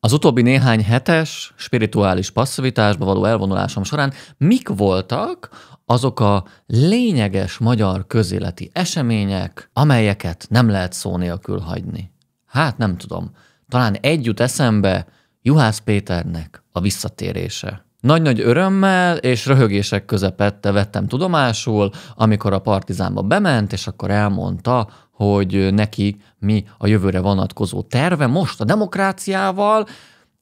Az utóbbi néhány hetes spirituális passzivitásba való elvonulásom során mik voltak azok a lényeges magyar közéleti események, amelyeket nem lehet szó nélkül hagyni? Hát nem tudom. Talán együtt eszembe Juhász Péternek a visszatérése. Nagy-nagy örömmel és röhögések közepette vettem tudomásul, amikor a partizánba bement, és akkor elmondta, hogy neki mi a jövőre vonatkozó terve most a demokráciával,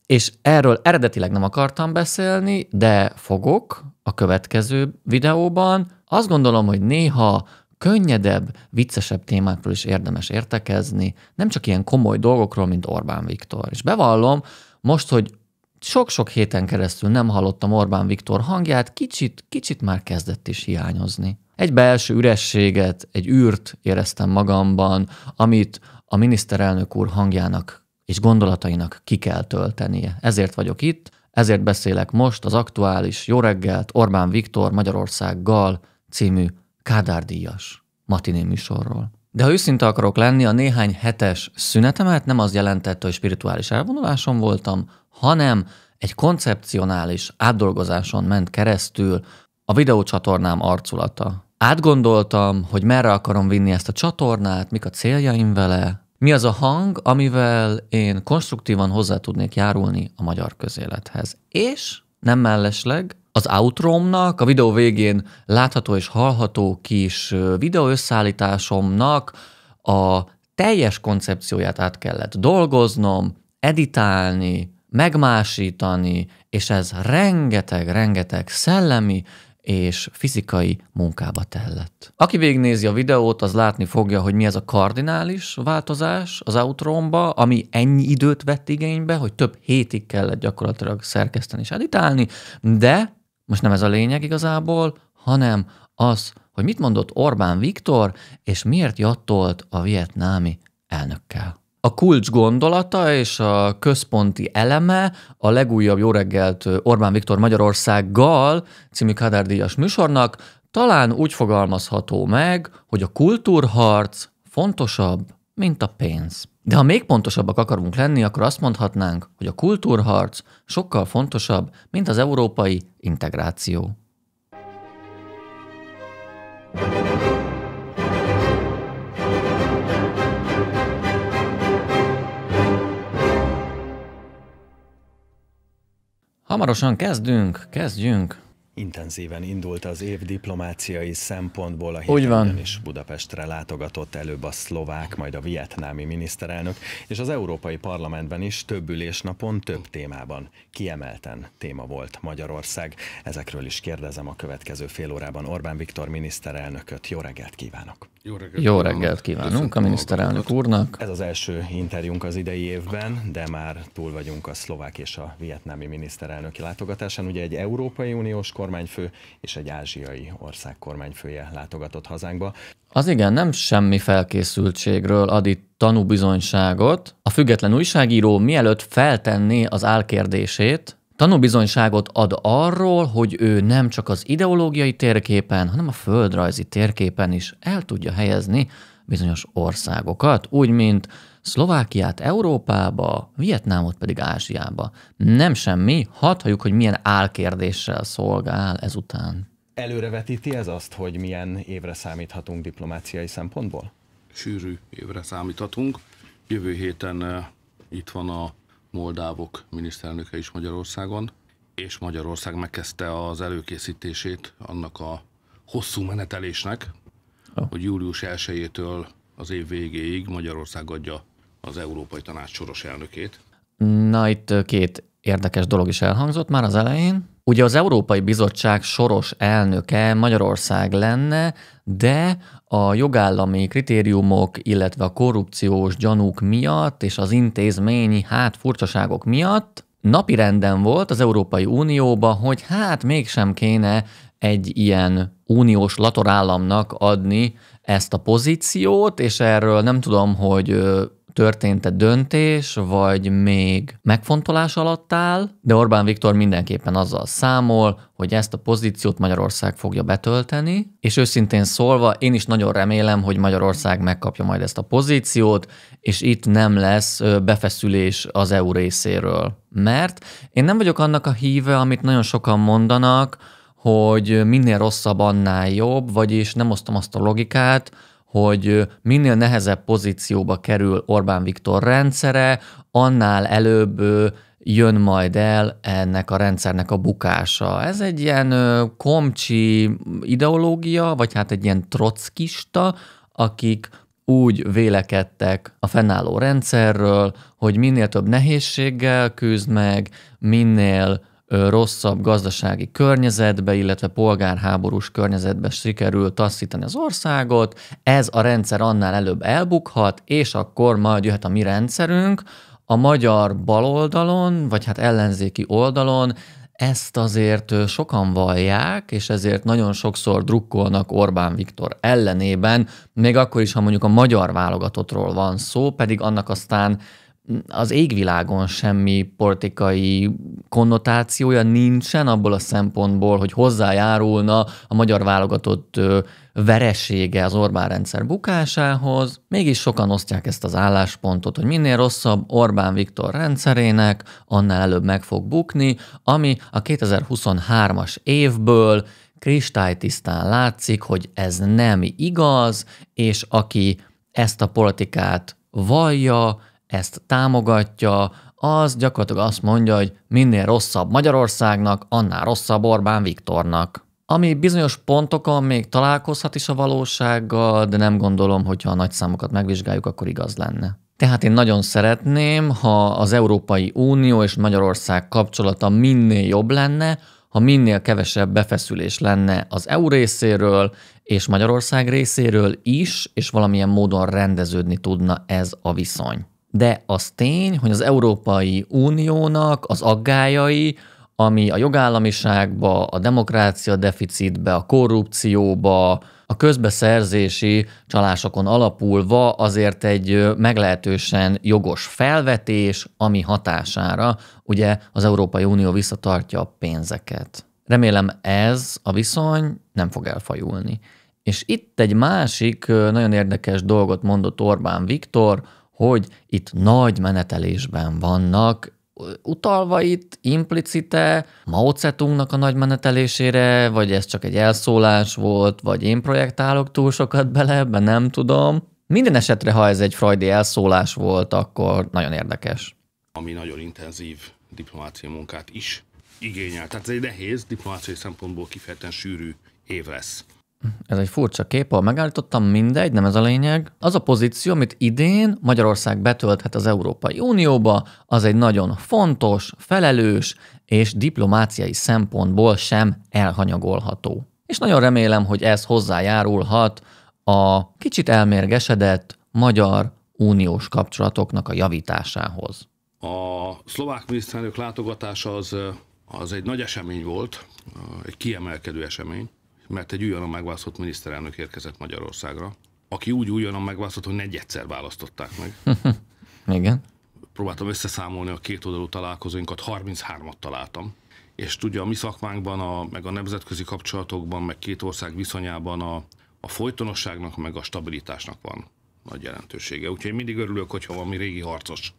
és erről eredetileg nem akartam beszélni, de fogok a következő videóban. Azt gondolom, hogy néha könnyedebb, viccesebb témákról is érdemes értekezni, nem csak ilyen komoly dolgokról, mint Orbán Viktor. És bevallom, most, hogy sok-sok héten keresztül nem hallottam Orbán Viktor hangját, kicsit, kicsit már kezdett is hiányozni. Egy belső ürességet, egy űrt éreztem magamban, amit a miniszterelnök úr hangjának és gondolatainak ki kell töltenie. Ezért vagyok itt, ezért beszélek most az aktuális Jó reggelt Orbán Viktor Magyarországgal című Kádár-díjas matiné műsorról. De ha őszinte akarok lenni, a néhány hetes szünetemet nem az jelentette, hogy spirituális elvonuláson voltam, hanem egy koncepcionális átdolgozáson ment keresztül a videócsatornám arculata. Átgondoltam, hogy merre akarom vinni ezt a csatornát, mik a céljaim vele, mi az a hang, amivel én konstruktívan hozzá tudnék járulni a magyar közélethez. És nem mellesleg az outromnak, a videó végén látható és hallható kis videóösszeállításomnak a teljes koncepcióját át kellett dolgoznom, editálni, megmásítani, és ez rengeteg-rengeteg szellemi és fizikai munkába tellett. Aki végignézi a videót, az látni fogja, hogy mi ez a kardinális változás az Outromba, ami ennyi időt vett igénybe, hogy több hétig kellett gyakorlatilag szerkeszteni és editálni, de most nem ez a lényeg igazából, hanem az, hogy mit mondott Orbán Viktor, és miért jattolt a vietnámi elnökkel a kulcs gondolata és a központi eleme a legújabb Jó reggelt Orbán Viktor Magyarországgal című Kádár Díjas műsornak talán úgy fogalmazható meg, hogy a kultúrharc fontosabb, mint a pénz. De ha még pontosabbak akarunk lenni, akkor azt mondhatnánk, hogy a kultúrharc sokkal fontosabb, mint az európai integráció. thank you Hamarosan kezdünk, kezdjünk! intenzíven indult az év diplomáciai szempontból. A Úgy is Budapestre látogatott előbb a szlovák, majd a vietnámi miniszterelnök, és az Európai Parlamentben is több ülésnapon több témában. Kiemelten téma volt Magyarország. Ezekről is kérdezem a következő fél órában Orbán Viktor miniszterelnököt. Jó reggelt kívánok! Jó reggelt, Jó reggelt kívánunk a miniszterelnök úrnak. Ez az első interjúnk az idei évben, de már túl vagyunk a szlovák és a vietnámi miniszterelnöki látogatásán. Ugye egy Európai Uniós kormány kormányfő és egy ázsiai ország kormányfője látogatott hazánkba. Az igen, nem semmi felkészültségről ad itt tanúbizonyságot. A független újságíró mielőtt feltenné az álkérdését, tanúbizonyságot ad arról, hogy ő nem csak az ideológiai térképen, hanem a földrajzi térképen is el tudja helyezni bizonyos országokat, úgy mint Szlovákiát Európába, Vietnámot pedig Ázsiába. Nem semmi, hadd halljuk, hogy milyen álkérdéssel szolgál ezután. Előrevetíti ez azt, hogy milyen évre számíthatunk diplomáciai szempontból? Sűrű évre számíthatunk. Jövő héten eh, itt van a moldávok miniszterelnöke is Magyarországon, és Magyarország megkezdte az előkészítését annak a hosszú menetelésnek, oh. hogy július 1-től az év végéig Magyarország adja az Európai Tanács soros elnökét. Na itt két érdekes dolog is elhangzott már az elején. Ugye az Európai Bizottság soros elnöke Magyarország lenne, de a jogállami kritériumok, illetve a korrupciós gyanúk miatt és az intézményi hát furcsaságok miatt napirenden volt az Európai Unióba, hogy hát mégsem kéne egy ilyen uniós latorállamnak adni ezt a pozíciót, és erről nem tudom, hogy történt-e döntés, vagy még megfontolás alatt áll, de Orbán Viktor mindenképpen azzal számol, hogy ezt a pozíciót Magyarország fogja betölteni, és őszintén szólva, én is nagyon remélem, hogy Magyarország megkapja majd ezt a pozíciót, és itt nem lesz befeszülés az EU részéről. Mert én nem vagyok annak a híve, amit nagyon sokan mondanak, hogy minél rosszabb, annál jobb, vagyis nem osztom azt a logikát, hogy minél nehezebb pozícióba kerül Orbán Viktor rendszere, annál előbb jön majd el ennek a rendszernek a bukása. Ez egy ilyen komcsi ideológia, vagy hát egy ilyen trockista, akik úgy vélekedtek a fennálló rendszerről, hogy minél több nehézséggel küzd meg, minél rosszabb gazdasági környezetbe, illetve polgárháborús környezetbe sikerül taszítani az országot, ez a rendszer annál előbb elbukhat, és akkor majd jöhet a mi rendszerünk, a magyar baloldalon, vagy hát ellenzéki oldalon ezt azért sokan vallják, és ezért nagyon sokszor drukkolnak Orbán Viktor ellenében, még akkor is, ha mondjuk a magyar válogatottról van szó, pedig annak aztán az égvilágon semmi politikai konnotációja nincsen abból a szempontból, hogy hozzájárulna a magyar válogatott veresége az Orbán rendszer bukásához. Mégis sokan osztják ezt az álláspontot, hogy minél rosszabb Orbán Viktor rendszerének, annál előbb meg fog bukni, ami a 2023-as évből kristálytisztán látszik, hogy ez nem igaz, és aki ezt a politikát vallja, ezt támogatja, az gyakorlatilag azt mondja, hogy minél rosszabb Magyarországnak, annál rosszabb Orbán Viktornak. Ami bizonyos pontokon még találkozhat is a valósággal, de nem gondolom, hogyha a nagy számokat megvizsgáljuk, akkor igaz lenne. Tehát én nagyon szeretném, ha az Európai Unió és Magyarország kapcsolata minél jobb lenne, ha minél kevesebb befeszülés lenne az EU részéről és Magyarország részéről is, és valamilyen módon rendeződni tudna ez a viszony de az tény, hogy az Európai Uniónak az aggájai, ami a jogállamiságba, a demokrácia deficitbe, a korrupcióba, a közbeszerzési csalásokon alapulva azért egy meglehetősen jogos felvetés, ami hatására ugye az Európai Unió visszatartja a pénzeket. Remélem ez a viszony nem fog elfajulni. És itt egy másik nagyon érdekes dolgot mondott Orbán Viktor, hogy itt nagy menetelésben vannak, utalva itt implicite Mao tse a nagy menetelésére, vagy ez csak egy elszólás volt, vagy én projektálok túl sokat bele ebbe, nem tudom. Minden esetre, ha ez egy freudi elszólás volt, akkor nagyon érdekes. Ami nagyon intenzív diplomáciai munkát is igényel. Tehát ez egy nehéz, diplomáciai szempontból kifejezetten sűrű év lesz. Ez egy furcsa kép, ahol megállítottam, mindegy, nem ez a lényeg. Az a pozíció, amit idén Magyarország betölthet az Európai Unióba, az egy nagyon fontos, felelős és diplomáciai szempontból sem elhanyagolható. És nagyon remélem, hogy ez hozzájárulhat a kicsit elmérgesedett magyar uniós kapcsolatoknak a javításához. A szlovák miniszterelnök látogatása az, az egy nagy esemény volt, egy kiemelkedő esemény mert egy újonnan megválasztott miniszterelnök érkezett Magyarországra, aki úgy újonnan megválasztott, hogy negyedszer választották meg. Igen. Próbáltam összeszámolni a két oldalú találkozóinkat, 33-at találtam. És tudja, a mi szakmánkban, a, meg a nemzetközi kapcsolatokban, meg két ország viszonyában a, a folytonosságnak, meg a stabilitásnak van nagy jelentősége. Úgyhogy mindig örülök, hogyha valami régi harcos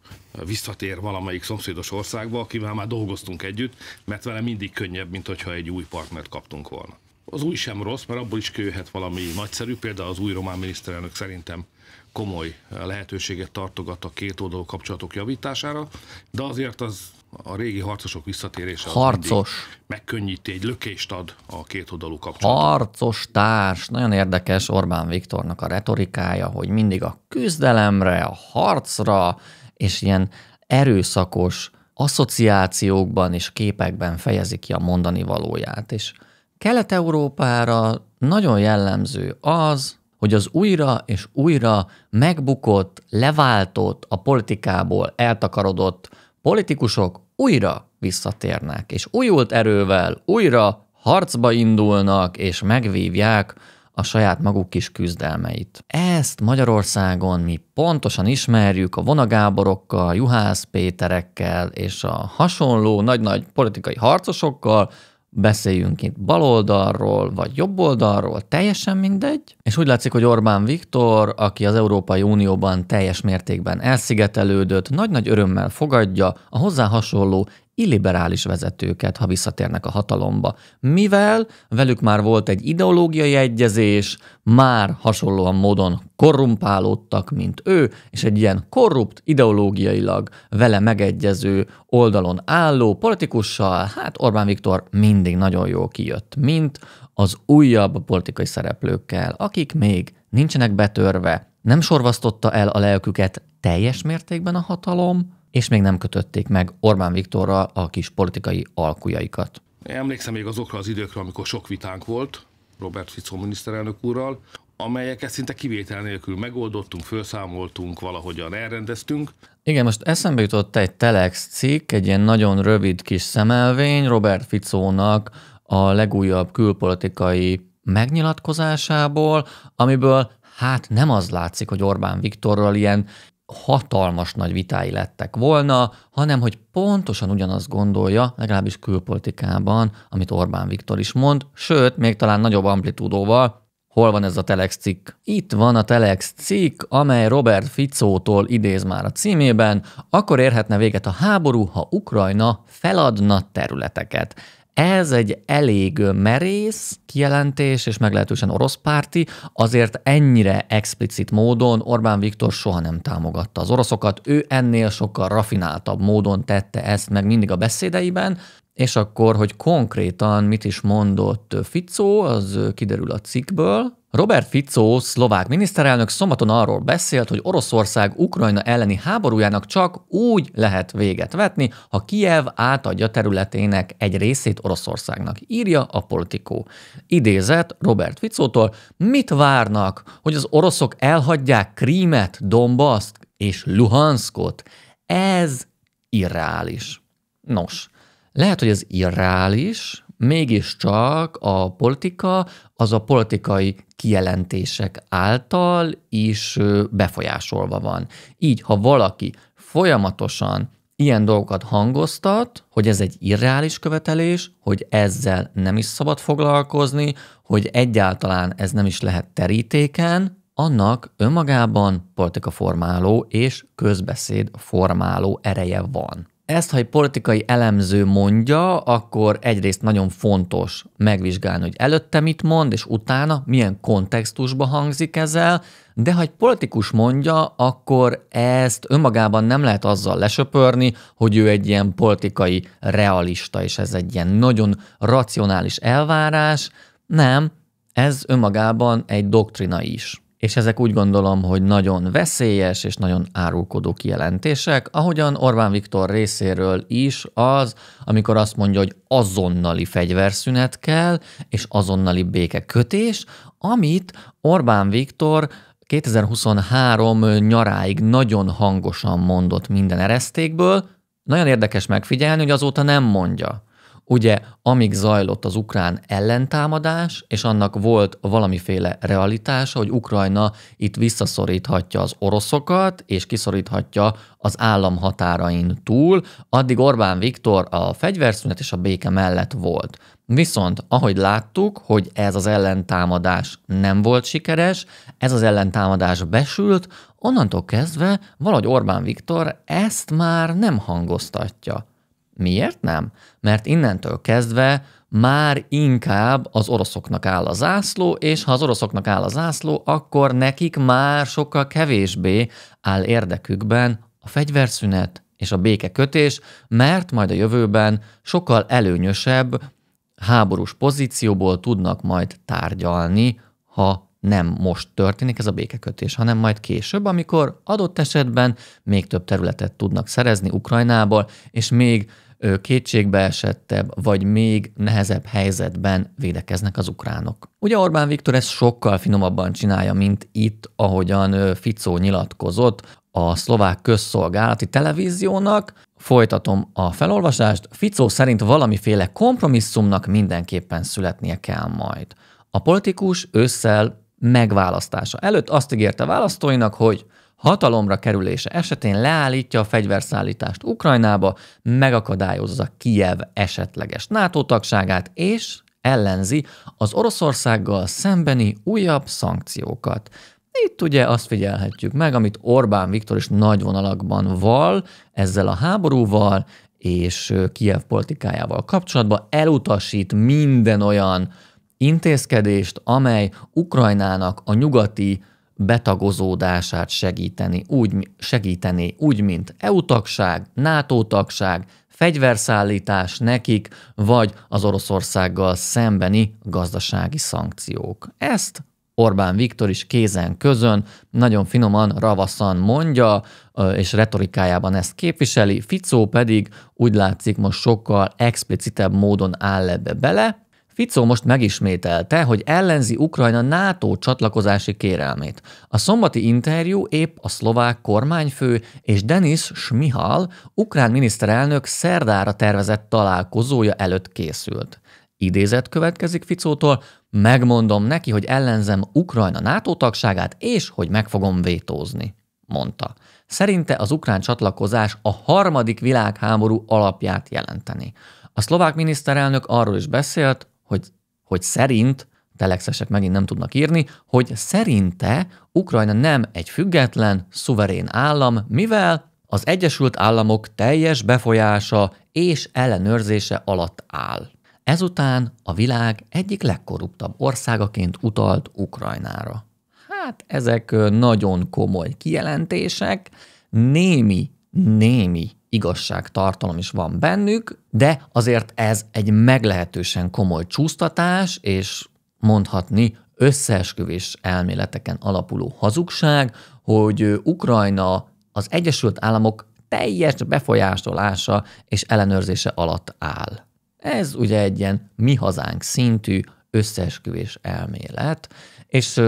visszatér valamelyik szomszédos országba, akivel már dolgoztunk együtt, mert vele mindig könnyebb, mint hogyha egy új partnert kaptunk volna. Az új sem rossz, mert abból is kőhet valami nagyszerű, például az új román miniszterelnök szerintem komoly lehetőséget tartogat a két oldalú kapcsolatok javítására, de azért az a régi harcosok visszatérése Harcos. megkönnyíti, egy lökést ad a két oldalú kapcsolatot. Harcos társ. Nagyon érdekes Orbán Viktornak a retorikája, hogy mindig a küzdelemre, a harcra, és ilyen erőszakos asszociációkban és képekben fejezi ki a mondani valóját, és Kelet-Európára nagyon jellemző az, hogy az újra és újra megbukott, leváltott, a politikából eltakarodott politikusok újra visszatérnek, és újult erővel újra harcba indulnak, és megvívják a saját maguk kis küzdelmeit. Ezt Magyarországon mi pontosan ismerjük a vonagáborokkal, Juhász Péterekkel és a hasonló nagy-nagy politikai harcosokkal, beszéljünk itt baloldalról, vagy jobboldalról, teljesen mindegy. És úgy látszik, hogy Orbán Viktor, aki az Európai Unióban teljes mértékben elszigetelődött, nagy-nagy örömmel fogadja a hozzá hasonló illiberális vezetőket, ha visszatérnek a hatalomba. Mivel velük már volt egy ideológiai egyezés, már hasonlóan módon korrumpálódtak, mint ő, és egy ilyen korrupt, ideológiailag vele megegyező oldalon álló politikussal, hát Orbán Viktor mindig nagyon jól kijött, mint az újabb politikai szereplőkkel, akik még nincsenek betörve, nem sorvasztotta el a lelküket teljes mértékben a hatalom, és még nem kötötték meg Orbán Viktorral a kis politikai alkujaikat. Emlékszem még azokra az időkre, amikor sok vitánk volt Robert Fico miniszterelnök úrral, amelyeket szinte kivétel nélkül megoldottunk, felszámoltunk, valahogyan elrendeztünk. Igen, most eszembe jutott egy Telex cikk, egy ilyen nagyon rövid kis szemelvény Robert Ficónak a legújabb külpolitikai megnyilatkozásából, amiből hát nem az látszik, hogy Orbán Viktorral ilyen hatalmas nagy vitái lettek volna, hanem hogy pontosan ugyanazt gondolja, legalábbis külpolitikában, amit Orbán Viktor is mond, sőt, még talán nagyobb amplitúdóval, hol van ez a Telex cikk? Itt van a Telex cikk, amely Robert Ficótól idéz már a címében, akkor érhetne véget a háború, ha Ukrajna feladna területeket. Ez egy elég merész kijelentés, és meglehetősen oroszpárti, azért ennyire explicit módon Orbán Viktor soha nem támogatta az oroszokat, ő ennél sokkal rafináltabb módon tette ezt meg mindig a beszédeiben, és akkor, hogy konkrétan mit is mondott Ficó, az kiderül a cikkből. Robert Ficó, szlovák miniszterelnök szombaton arról beszélt, hogy Oroszország Ukrajna elleni háborújának csak úgy lehet véget vetni, ha Kijev átadja területének egy részét Oroszországnak, írja a politikó. Idézett Robert Ficótól, mit várnak, hogy az oroszok elhagyják Krímet, Dombaszt és Luhanskot? Ez irreális. Nos, lehet, hogy ez irreális, mégiscsak a politika az a politikai kijelentések által is befolyásolva van. Így, ha valaki folyamatosan ilyen dolgokat hangoztat, hogy ez egy irreális követelés, hogy ezzel nem is szabad foglalkozni, hogy egyáltalán ez nem is lehet terítéken, annak önmagában politikaformáló és közbeszéd formáló ereje van. Ezt, ha egy politikai elemző mondja, akkor egyrészt nagyon fontos megvizsgálni, hogy előtte mit mond, és utána milyen kontextusba hangzik ezzel, de ha egy politikus mondja, akkor ezt önmagában nem lehet azzal lesöpörni, hogy ő egy ilyen politikai realista, és ez egy ilyen nagyon racionális elvárás. Nem, ez önmagában egy doktrina is és ezek úgy gondolom, hogy nagyon veszélyes és nagyon árulkodó kijelentések, ahogyan Orbán Viktor részéről is az, amikor azt mondja, hogy azonnali fegyverszünet kell, és azonnali békekötés, amit Orbán Viktor 2023 nyaráig nagyon hangosan mondott minden eresztékből, nagyon érdekes megfigyelni, hogy azóta nem mondja. Ugye, amíg zajlott az ukrán ellentámadás, és annak volt valamiféle realitása, hogy Ukrajna itt visszaszoríthatja az oroszokat, és kiszoríthatja az állam határain túl, addig Orbán Viktor a fegyverszünet és a béke mellett volt. Viszont, ahogy láttuk, hogy ez az ellentámadás nem volt sikeres, ez az ellentámadás besült, onnantól kezdve valahogy Orbán Viktor ezt már nem hangoztatja. Miért nem? Mert innentől kezdve már inkább az oroszoknak áll a zászló, és ha az oroszoknak áll a zászló, akkor nekik már sokkal kevésbé áll érdekükben a fegyverszünet és a békekötés, mert majd a jövőben sokkal előnyösebb háborús pozícióból tudnak majd tárgyalni, ha nem most történik ez a békekötés, hanem majd később, amikor adott esetben még több területet tudnak szerezni Ukrajnából, és még esettebb, vagy még nehezebb helyzetben védekeznek az ukránok. Ugye Orbán Viktor ezt sokkal finomabban csinálja, mint itt, ahogyan Ficó nyilatkozott a szlovák közszolgálati televíziónak, Folytatom a felolvasást. Ficó szerint valamiféle kompromisszumnak mindenképpen születnie kell majd. A politikus ősszel megválasztása előtt azt ígérte választóinak, hogy hatalomra kerülése esetén leállítja a fegyverszállítást Ukrajnába, megakadályozza Kiev esetleges NATO tagságát, és ellenzi az Oroszországgal szembeni újabb szankciókat. Itt ugye azt figyelhetjük meg, amit Orbán Viktor is nagy vonalakban val ezzel a háborúval és Kiev politikájával kapcsolatban, elutasít minden olyan intézkedést, amely Ukrajnának a nyugati betagozódását segíteni, úgy segíteni, úgy, mint EU-tagság, NATO-tagság, fegyverszállítás nekik, vagy az Oroszországgal szembeni gazdasági szankciók. Ezt Orbán Viktor is kézen közön, nagyon finoman, ravaszan mondja, és retorikájában ezt képviseli, Ficó pedig úgy látszik most sokkal explicitebb módon áll ebbe bele, Ficó most megismételte, hogy ellenzi Ukrajna NATO csatlakozási kérelmét. A szombati interjú épp a szlovák kormányfő és Denis Smihal, ukrán miniszterelnök szerdára tervezett találkozója előtt készült. Idézet következik Ficótól, megmondom neki, hogy ellenzem Ukrajna NATO tagságát, és hogy meg fogom vétózni, mondta. Szerinte az ukrán csatlakozás a harmadik világháború alapját jelenteni. A szlovák miniszterelnök arról is beszélt, hogy, hogy szerint, telexesek megint nem tudnak írni, hogy szerinte Ukrajna nem egy független, szuverén állam, mivel az Egyesült Államok teljes befolyása és ellenőrzése alatt áll. Ezután a világ egyik legkorruptabb országaként utalt Ukrajnára. Hát ezek nagyon komoly kijelentések, némi, némi igazság, tartalom is van bennük, de azért ez egy meglehetősen komoly csúsztatás, és mondhatni összeesküvés elméleteken alapuló hazugság, hogy Ukrajna az Egyesült Államok teljes befolyásolása és ellenőrzése alatt áll. Ez ugye egy ilyen mi hazánk szintű összeesküvés elmélet, és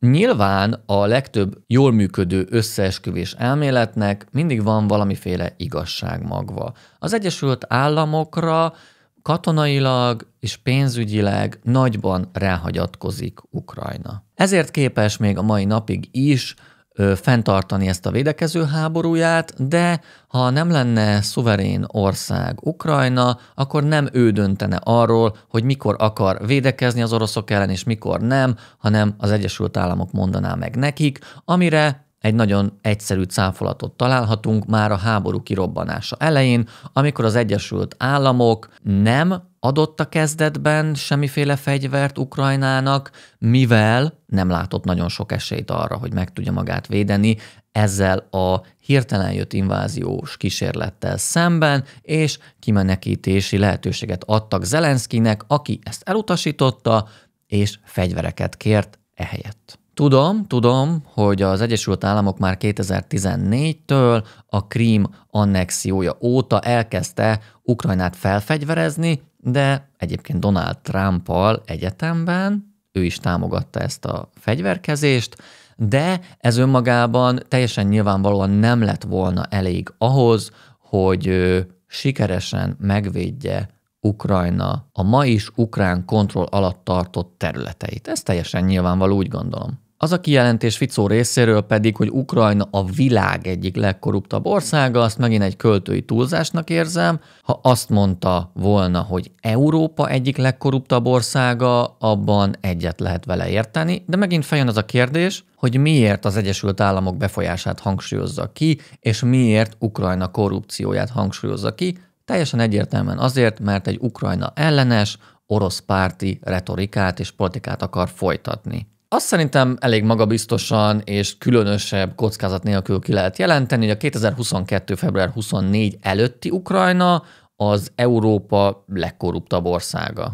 Nyilván a legtöbb jól működő összeesküvés elméletnek mindig van valamiféle igazság magva. Az Egyesült Államokra katonailag és pénzügyileg nagyban ráhagyatkozik Ukrajna. Ezért képes még a mai napig is ö, fenntartani ezt a védekező háborúját, de ha nem lenne szuverén ország Ukrajna, akkor nem ő döntene arról, hogy mikor akar védekezni az oroszok ellen, és mikor nem, hanem az Egyesült Államok mondaná meg nekik, amire egy nagyon egyszerű cáfolatot találhatunk már a háború kirobbanása elején, amikor az Egyesült Államok nem adott a kezdetben semmiféle fegyvert Ukrajnának, mivel nem látott nagyon sok esélyt arra, hogy meg tudja magát védeni ezzel a hirtelen jött inváziós kísérlettel szemben, és kimenekítési lehetőséget adtak Zelenszkinek, aki ezt elutasította, és fegyvereket kért ehelyett. Tudom, tudom, hogy az Egyesült Államok már 2014-től a Krím annexiója óta elkezdte Ukrajnát felfegyverezni, de egyébként Donald Trumpal egyetemben ő is támogatta ezt a fegyverkezést, de ez önmagában teljesen nyilvánvalóan nem lett volna elég ahhoz, hogy sikeresen megvédje Ukrajna a ma is ukrán kontroll alatt tartott területeit. Ez teljesen nyilvánvaló, úgy gondolom. Az a kijelentés Ficó részéről pedig, hogy Ukrajna a világ egyik legkorruptabb országa, azt megint egy költői túlzásnak érzem. Ha azt mondta volna, hogy Európa egyik legkorruptabb országa, abban egyet lehet vele érteni, de megint feljön az a kérdés, hogy miért az Egyesült Államok befolyását hangsúlyozza ki, és miért Ukrajna korrupcióját hangsúlyozza ki, teljesen egyértelműen azért, mert egy Ukrajna ellenes, orosz párti retorikát és politikát akar folytatni. Azt szerintem elég magabiztosan és különösebb kockázat nélkül ki lehet jelenteni, hogy a 2022. február 24 előtti Ukrajna az Európa legkorruptabb országa.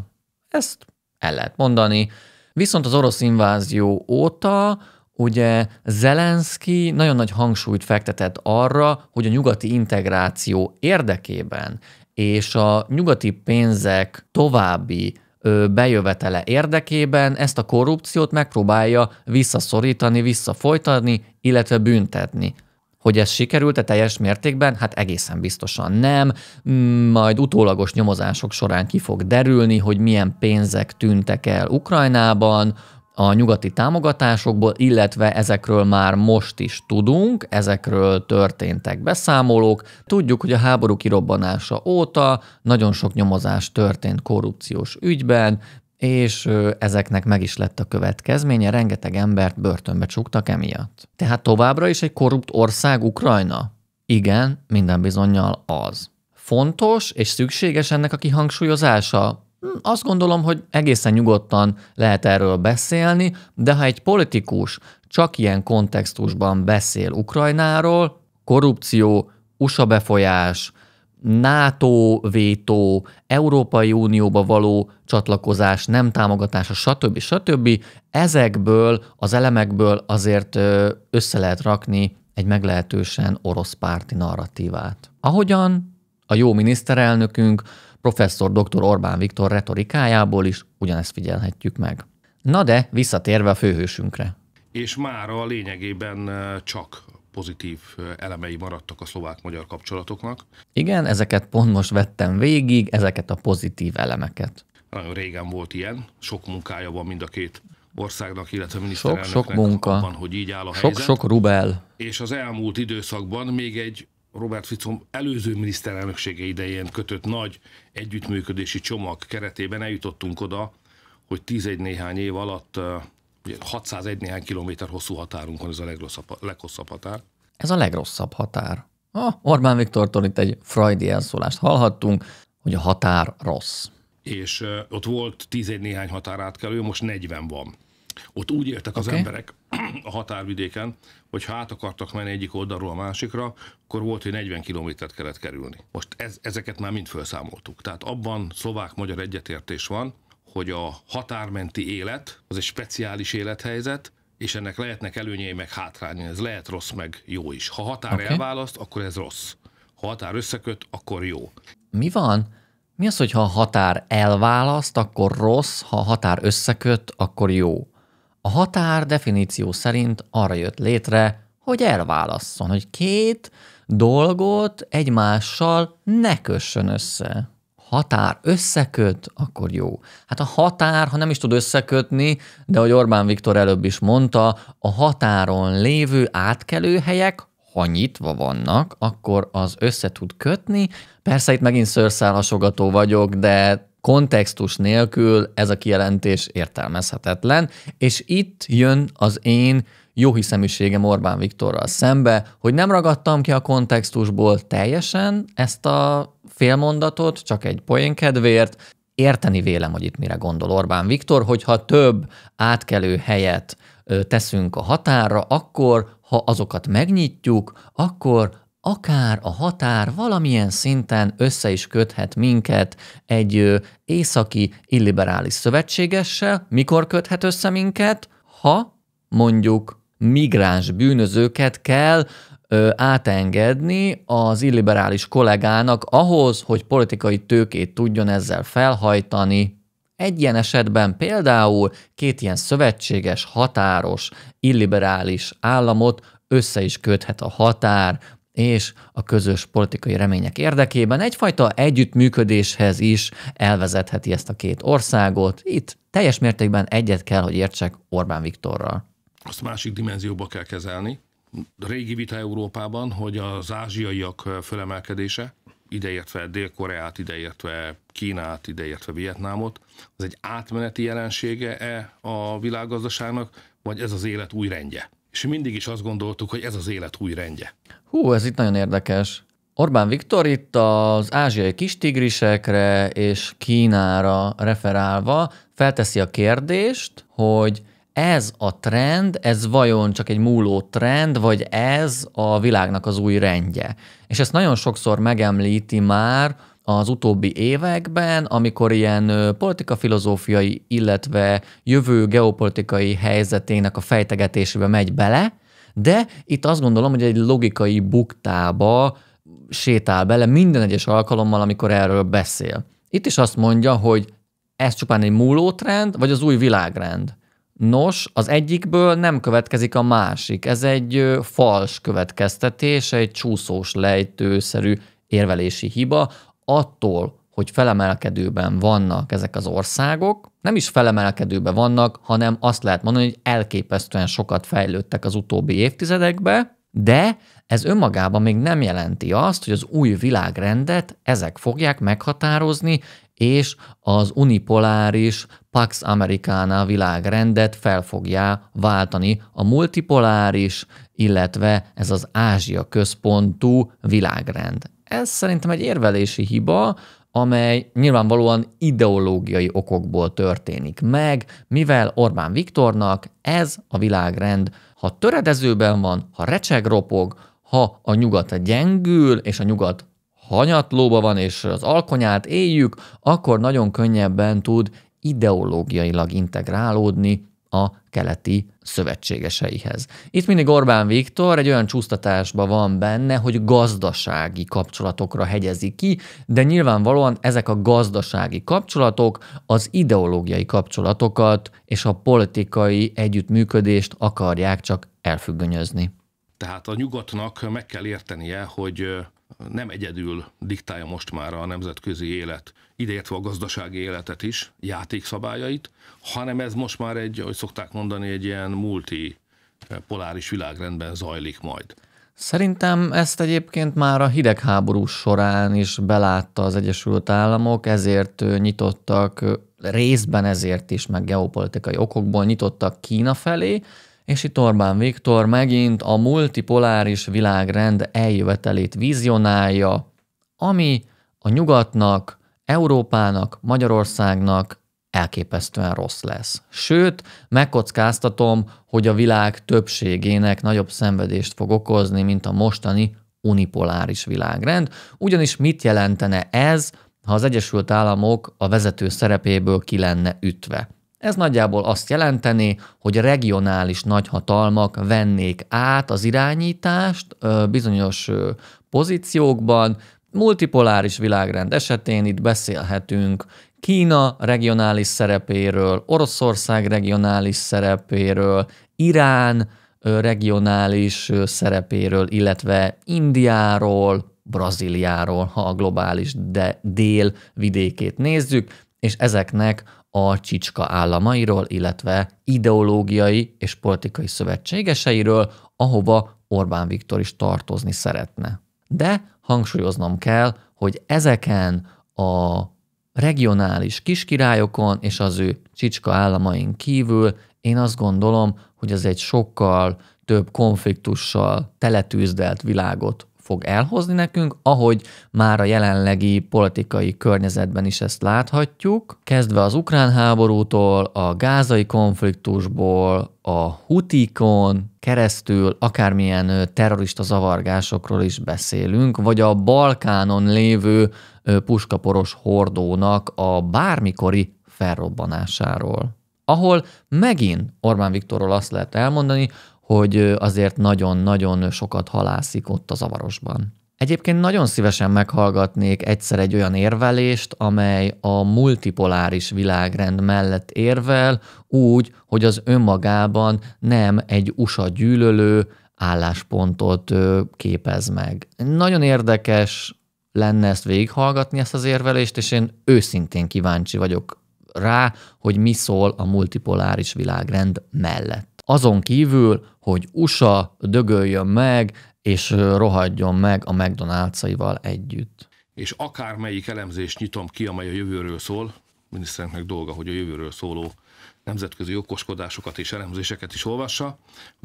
Ezt el lehet mondani. Viszont az orosz invázió óta ugye Zelenszky nagyon nagy hangsúlyt fektetett arra, hogy a nyugati integráció érdekében és a nyugati pénzek további bejövetele érdekében ezt a korrupciót megpróbálja visszaszorítani, visszafolytani, illetve büntetni. Hogy ez sikerült-e teljes mértékben? Hát egészen biztosan nem. Mm, majd utólagos nyomozások során ki fog derülni, hogy milyen pénzek tűntek el Ukrajnában, a nyugati támogatásokból, illetve ezekről már most is tudunk, ezekről történtek beszámolók. Tudjuk, hogy a háború kirobbanása óta nagyon sok nyomozás történt korrupciós ügyben, és ezeknek meg is lett a következménye, rengeteg embert börtönbe csuktak emiatt. Tehát továbbra is egy korrupt ország Ukrajna? Igen, minden bizonyal az. Fontos és szükséges ennek a kihangsúlyozása? Hm, azt gondolom, hogy egészen nyugodtan lehet erről beszélni, de ha egy politikus csak ilyen kontextusban beszél Ukrajnáról, korrupció, USA befolyás, NATO vétó, Európai Unióba való csatlakozás, nem támogatása, stb. stb. Ezekből az elemekből azért össze lehet rakni egy meglehetősen orosz párti narratívát. Ahogyan a jó miniszterelnökünk professzor dr. Orbán Viktor retorikájából is ugyanezt figyelhetjük meg. Na de visszatérve a főhősünkre. És már a lényegében eh, csak pozitív eh, elemei maradtak a szlovák-magyar kapcsolatoknak. Igen, ezeket pont most vettem végig, ezeket a pozitív elemeket. Nagyon régen volt ilyen, sok munkája van mind a két országnak, illetve miniszterelnöknek sok, sok munka, abban, hogy így áll a sok, helyzet. Sok-sok rubel. És az elmúlt időszakban még egy Robert Ficom előző miniszterelnöksége idején kötött nagy együttműködési csomag keretében eljutottunk oda, hogy 11 néhány év alatt 601 néhány kilométer hosszú határunk van, ez a legrosszabb, leghosszabb határ. Ez a legrosszabb határ. Ah, Orbán Viktortól itt egy freudi elszólást hallhattunk, hogy a határ rossz. És ott volt 11 néhány átkelő, most 40 van. Ott úgy éltek az okay. emberek a határvidéken, hogy ha át akartak menni egyik oldalról a másikra, akkor volt, hogy 40 kilométert kellett kerülni. Most ez, ezeket már mind felszámoltuk. Tehát abban szlovák-magyar egyetértés van, hogy a határmenti élet az egy speciális élethelyzet, és ennek lehetnek előnyei meg hátrányai, ez lehet rossz meg jó is. Ha határ okay. elválaszt, akkor ez rossz. Ha határ összeköt, akkor jó. Mi van? Mi az, hogy ha a határ elválaszt, akkor rossz, ha a határ összeköt, akkor jó? A határ definíció szerint arra jött létre, hogy elválasszon, hogy két dolgot egymással ne kössön össze. Határ összeköt, akkor jó. Hát a határ, ha nem is tud összekötni, de ahogy Orbán Viktor előbb is mondta, a határon lévő átkelőhelyek ha nyitva vannak, akkor az össze tud kötni. Persze itt megint szőrszálasogató vagyok, de kontextus nélkül ez a kijelentés értelmezhetetlen, és itt jön az én jóhiszeműségem Orbán Viktorral szembe, hogy nem ragadtam ki a kontextusból teljesen ezt a félmondatot, csak egy poén kedvéért. Érteni vélem, hogy itt mire gondol Orbán Viktor, hogyha több átkelő helyet teszünk a határra, akkor ha azokat megnyitjuk, akkor akár a határ valamilyen szinten össze is köthet minket egy északi illiberális szövetségessel. Mikor köthet össze minket? Ha mondjuk migráns bűnözőket kell ö, átengedni az illiberális kollégának ahhoz, hogy politikai tőkét tudjon ezzel felhajtani. Egy ilyen esetben például két ilyen szövetséges, határos, illiberális államot össze is köthet a határ, és a közös politikai remények érdekében egyfajta együttműködéshez is elvezetheti ezt a két országot. Itt teljes mértékben egyet kell, hogy értsek Orbán Viktorral. Azt másik dimenzióba kell kezelni. Régi vita Európában, hogy az ázsiaiak fölemelkedése, ideértve Dél-Koreát, ideértve Kínát, ideértve Vietnámot, az egy átmeneti jelensége-e a világgazdaságnak, vagy ez az élet új rendje? és mindig is azt gondoltuk, hogy ez az élet új rendje. Hú, ez itt nagyon érdekes. Orbán Viktor itt az ázsiai kistigrisekre és Kínára referálva felteszi a kérdést, hogy ez a trend, ez vajon csak egy múló trend, vagy ez a világnak az új rendje? És ezt nagyon sokszor megemlíti már az utóbbi években, amikor ilyen politikafilozófiai, illetve jövő geopolitikai helyzetének a fejtegetésébe megy bele, de itt azt gondolom, hogy egy logikai buktába sétál bele minden egyes alkalommal, amikor erről beszél. Itt is azt mondja, hogy ez csupán egy múló trend, vagy az új világrend. Nos, az egyikből nem következik a másik. Ez egy fals következtetés, egy csúszós lejtőszerű érvelési hiba, attól, hogy felemelkedőben vannak ezek az országok, nem is felemelkedőben vannak, hanem azt lehet mondani, hogy elképesztően sokat fejlődtek az utóbbi évtizedekbe, de ez önmagában még nem jelenti azt, hogy az új világrendet ezek fogják meghatározni, és az unipoláris Pax Americana világrendet fel fogja váltani a multipoláris, illetve ez az Ázsia központú világrend ez szerintem egy érvelési hiba, amely nyilvánvalóan ideológiai okokból történik meg, mivel Orbán Viktornak ez a világrend, ha töredezőben van, ha recseg ropog, ha a nyugat gyengül, és a nyugat hanyatlóba van, és az alkonyát éljük, akkor nagyon könnyebben tud ideológiailag integrálódni a keleti szövetségeseihez. Itt mindig Orbán Viktor egy olyan csúsztatásban van benne, hogy gazdasági kapcsolatokra hegyezi ki, de nyilvánvalóan ezek a gazdasági kapcsolatok az ideológiai kapcsolatokat és a politikai együttműködést akarják csak elfüggönyözni. Tehát a nyugatnak meg kell értenie, hogy nem egyedül diktálja most már a nemzetközi élet, ideértve a gazdasági életet is, játékszabályait, hanem ez most már egy, ahogy szokták mondani, egy ilyen multipoláris eh, poláris világrendben zajlik majd. Szerintem ezt egyébként már a hidegháború során is belátta az Egyesült Államok, ezért eh, nyitottak, eh, részben ezért is, meg geopolitikai okokból nyitottak Kína felé, és itt Orbán Viktor megint a multipoláris világrend eljövetelét vizionálja, ami a nyugatnak, Európának, Magyarországnak elképesztően rossz lesz. Sőt, megkockáztatom, hogy a világ többségének nagyobb szenvedést fog okozni, mint a mostani unipoláris világrend. Ugyanis mit jelentene ez, ha az Egyesült Államok a vezető szerepéből ki lenne ütve? Ez nagyjából azt jelenteni, hogy regionális nagyhatalmak vennék át az irányítást bizonyos pozíciókban. Multipoláris világrend esetén itt beszélhetünk Kína regionális szerepéről, Oroszország regionális szerepéről, Irán regionális szerepéről, illetve Indiáról, Brazíliáról, ha a globális de dél vidékét nézzük, és ezeknek a csicska államairól, illetve ideológiai és politikai szövetségeseiről, ahova Orbán Viktor is tartozni szeretne. De hangsúlyoznom kell, hogy ezeken a regionális kiskirályokon és az ő csicska államain kívül én azt gondolom, hogy ez egy sokkal több konfliktussal teletűzdelt világot fog elhozni nekünk, ahogy már a jelenlegi politikai környezetben is ezt láthatjuk, kezdve az ukrán háborútól, a gázai konfliktusból, a hutikon keresztül akármilyen terrorista zavargásokról is beszélünk, vagy a Balkánon lévő puskaporos hordónak a bármikori felrobbanásáról ahol megint Orbán Viktorról azt lehet elmondani, hogy azért nagyon-nagyon sokat halászik ott a zavarosban. Egyébként nagyon szívesen meghallgatnék egyszer egy olyan érvelést, amely a multipoláris világrend mellett érvel, úgy, hogy az önmagában nem egy USA gyűlölő álláspontot képez meg. Nagyon érdekes lenne ezt végighallgatni, ezt az érvelést, és én őszintén kíváncsi vagyok rá, hogy mi szól a multipoláris világrend mellett. Azon kívül, hogy USA dögöljön meg, és rohadjon meg a McDonald's-aival együtt. És akármelyik elemzést nyitom ki, amely a jövőről szól, miniszternek dolga, hogy a jövőről szóló nemzetközi okoskodásokat és elemzéseket is olvassa.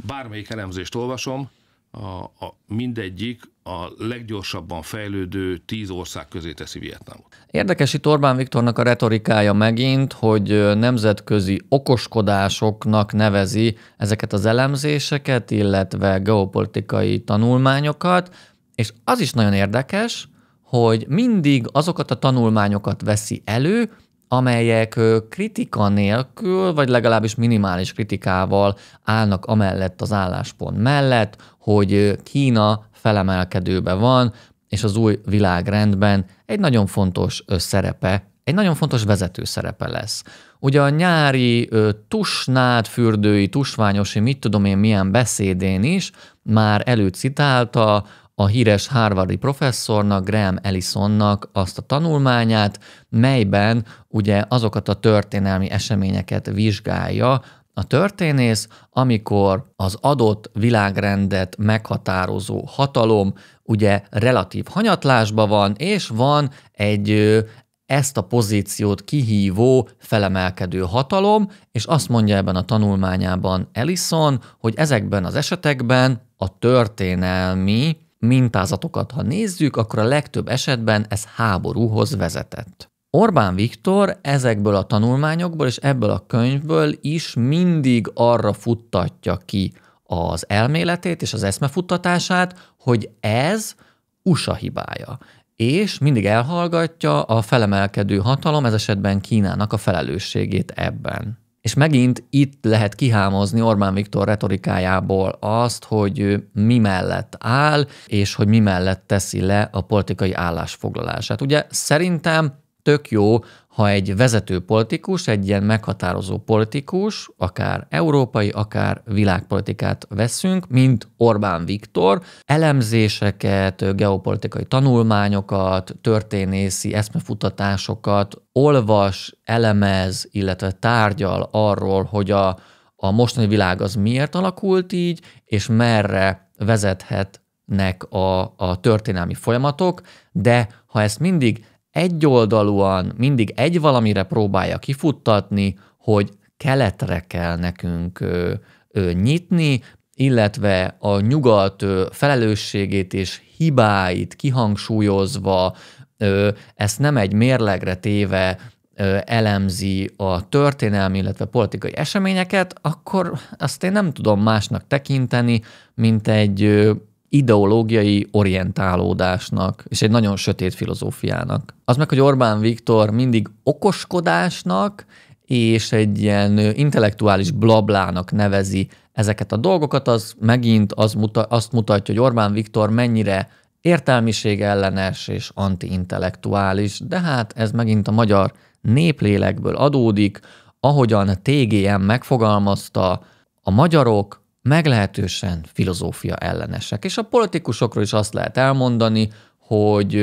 Bármelyik elemzést olvasom, a, a mindegyik a leggyorsabban fejlődő tíz ország közé teszi Vietnámot. Érdekes itt Orbán Viktornak a retorikája megint, hogy nemzetközi okoskodásoknak nevezi ezeket az elemzéseket, illetve geopolitikai tanulmányokat, és az is nagyon érdekes, hogy mindig azokat a tanulmányokat veszi elő, amelyek kritika nélkül, vagy legalábbis minimális kritikával állnak amellett az álláspont mellett, hogy Kína felemelkedőbe van, és az új világrendben egy nagyon fontos szerepe, egy nagyon fontos vezető szerepe lesz. Ugye a nyári tusnád, fürdői, tusványosi, mit tudom én milyen beszédén is már előcitálta a híres Harvardi professzornak, Graham Ellisonnak azt a tanulmányát, melyben ugye azokat a történelmi eseményeket vizsgálja, a történész, amikor az adott világrendet meghatározó hatalom ugye relatív hanyatlásba van, és van egy ezt a pozíciót kihívó, felemelkedő hatalom, és azt mondja ebben a tanulmányában Ellison, hogy ezekben az esetekben a történelmi mintázatokat, ha nézzük, akkor a legtöbb esetben ez háborúhoz vezetett. Orbán Viktor ezekből a tanulmányokból és ebből a könyvből is mindig arra futtatja ki az elméletét és az eszmefuttatását, hogy ez USA hibája és mindig elhallgatja a felemelkedő hatalom, ez esetben Kínának a felelősségét ebben. És megint itt lehet kihámozni Orbán Viktor retorikájából azt, hogy mi mellett áll, és hogy mi mellett teszi le a politikai állásfoglalását. Ugye szerintem tök jó, ha egy vezető politikus, egy ilyen meghatározó politikus, akár európai, akár világpolitikát veszünk, mint Orbán Viktor, elemzéseket, geopolitikai tanulmányokat, történészi eszmefutatásokat olvas, elemez, illetve tárgyal arról, hogy a, a mostani világ az miért alakult így, és merre vezethetnek a, a történelmi folyamatok, de ha ezt mindig egyoldalúan mindig egy valamire próbálja kifuttatni, hogy keletre kell nekünk ö, ö, nyitni, illetve a nyugat ö, felelősségét és hibáit kihangsúlyozva, ö, ezt nem egy mérlegre téve ö, elemzi a történelmi, illetve politikai eseményeket, akkor azt én nem tudom másnak tekinteni, mint egy ideológiai orientálódásnak, és egy nagyon sötét filozófiának. Az meg, hogy Orbán Viktor mindig okoskodásnak és egy ilyen intellektuális blablának nevezi ezeket a dolgokat, az megint az muta, azt mutatja, hogy Orbán Viktor mennyire értelmiség ellenes és antiintellektuális, de hát ez megint a magyar néplélekből adódik, ahogyan TGM megfogalmazta, a magyarok meglehetősen filozófia ellenesek. És a politikusokról is azt lehet elmondani, hogy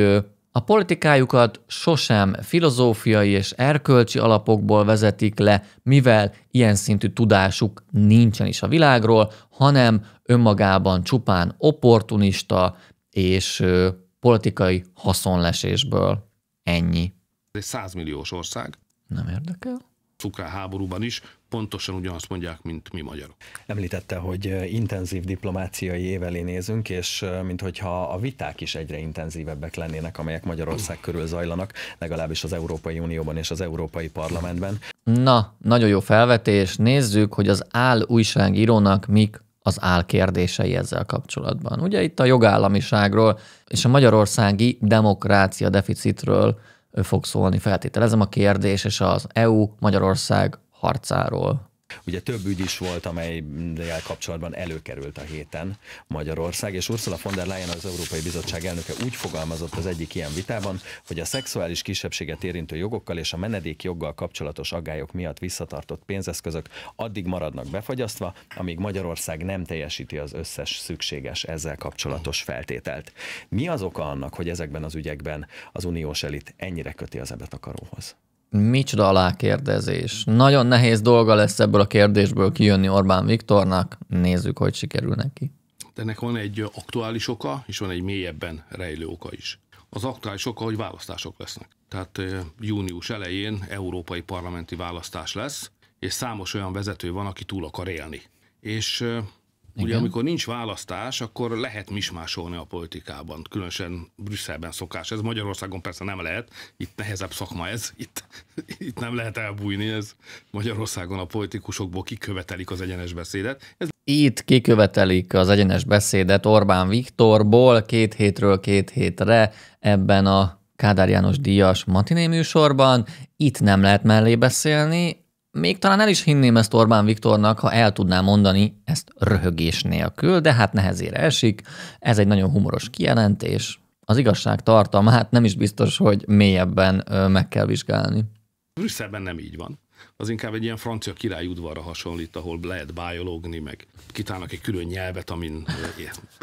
a politikájukat sosem filozófiai és erkölcsi alapokból vezetik le, mivel ilyen szintű tudásuk nincsen is a világról, hanem önmagában csupán opportunista és politikai haszonlesésből. Ennyi. Ez egy százmilliós ország. Nem érdekel ukrán háborúban is pontosan ugyanazt mondják, mint mi magyarok. Említette, hogy intenzív diplomáciai évelé nézünk, és minthogyha a viták is egyre intenzívebbek lennének, amelyek Magyarország körül zajlanak, legalábbis az Európai Unióban és az Európai Parlamentben. Na, nagyon jó felvetés. Nézzük, hogy az áll újságírónak mik az áll kérdései ezzel kapcsolatban. Ugye itt a jogállamiságról és a magyarországi demokrácia deficitről fog szólni, feltételezem a kérdés, és az EU-Magyarország harcáról Ugye több ügy is volt, amelyel kapcsolatban előkerült a héten Magyarország, és Ursula von der Leyen, az Európai Bizottság elnöke úgy fogalmazott az egyik ilyen vitában, hogy a szexuális kisebbséget érintő jogokkal és a menedék joggal kapcsolatos aggályok miatt visszatartott pénzeszközök addig maradnak befagyasztva, amíg Magyarország nem teljesíti az összes szükséges ezzel kapcsolatos feltételt. Mi az oka annak, hogy ezekben az ügyekben az uniós elit ennyire köti az ebetakaróhoz? Micsoda alákérdezés. Nagyon nehéz dolga lesz ebből a kérdésből kijönni Orbán Viktornak. Nézzük, hogy sikerül neki. Ennek van egy aktuális oka, és van egy mélyebben rejlő oka is. Az aktuális oka, hogy választások lesznek. Tehát június elején európai parlamenti választás lesz, és számos olyan vezető van, aki túl akar élni. És igen. Ugye amikor nincs választás, akkor lehet mismásolni a politikában, különösen Brüsszelben szokás. Ez Magyarországon persze nem lehet, itt nehezebb szakma ez, itt, itt nem lehet elbújni, ez Magyarországon a politikusokból kikövetelik az egyenes beszédet. Ez itt kikövetelik az egyenes beszédet Orbán Viktorból két hétről két hétre ebben a Kádár János díjas matiné műsorban. Itt nem lehet mellé beszélni, még talán el is hinném ezt Orbán Viktornak, ha el tudná mondani ezt röhögés nélkül, de hát nehezére esik. Ez egy nagyon humoros kijelentés. Az igazság tartalma, hát nem is biztos, hogy mélyebben meg kell vizsgálni. Brüsszelben nem így van az inkább egy ilyen francia király udvarra hasonlít, ahol lehet bájologni, meg kitálnak egy külön nyelvet, amin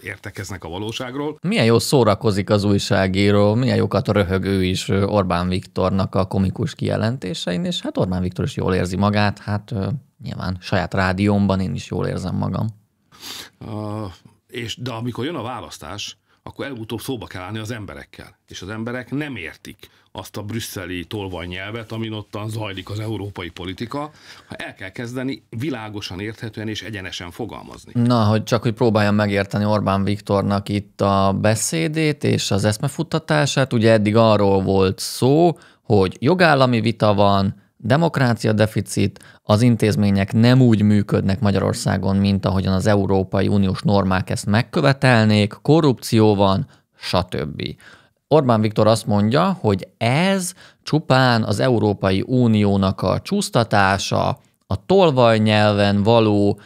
értekeznek a valóságról. Milyen jó szórakozik az újságíró, milyen jókat röhög ő is Orbán Viktornak a komikus kijelentésein, és hát Orbán Viktor is jól érzi magát, hát nyilván saját rádiómban én is jól érzem magam. Uh, és de amikor jön a választás, akkor előbb-utóbb szóba kell állni az emberekkel. És az emberek nem értik, azt a brüsszeli tolvajnyelvet, amin ottan zajlik az európai politika, ha el kell kezdeni világosan érthetően és egyenesen fogalmazni. Na, hogy csak hogy próbáljam megérteni Orbán Viktornak itt a beszédét és az eszmefuttatását, ugye eddig arról volt szó, hogy jogállami vita van, demokrácia deficit, az intézmények nem úgy működnek Magyarországon, mint ahogyan az Európai Uniós normák ezt megkövetelnék, korrupció van, stb. Orbán Viktor azt mondja, hogy ez csupán az Európai Uniónak a csúsztatása, a tolvajnyelven való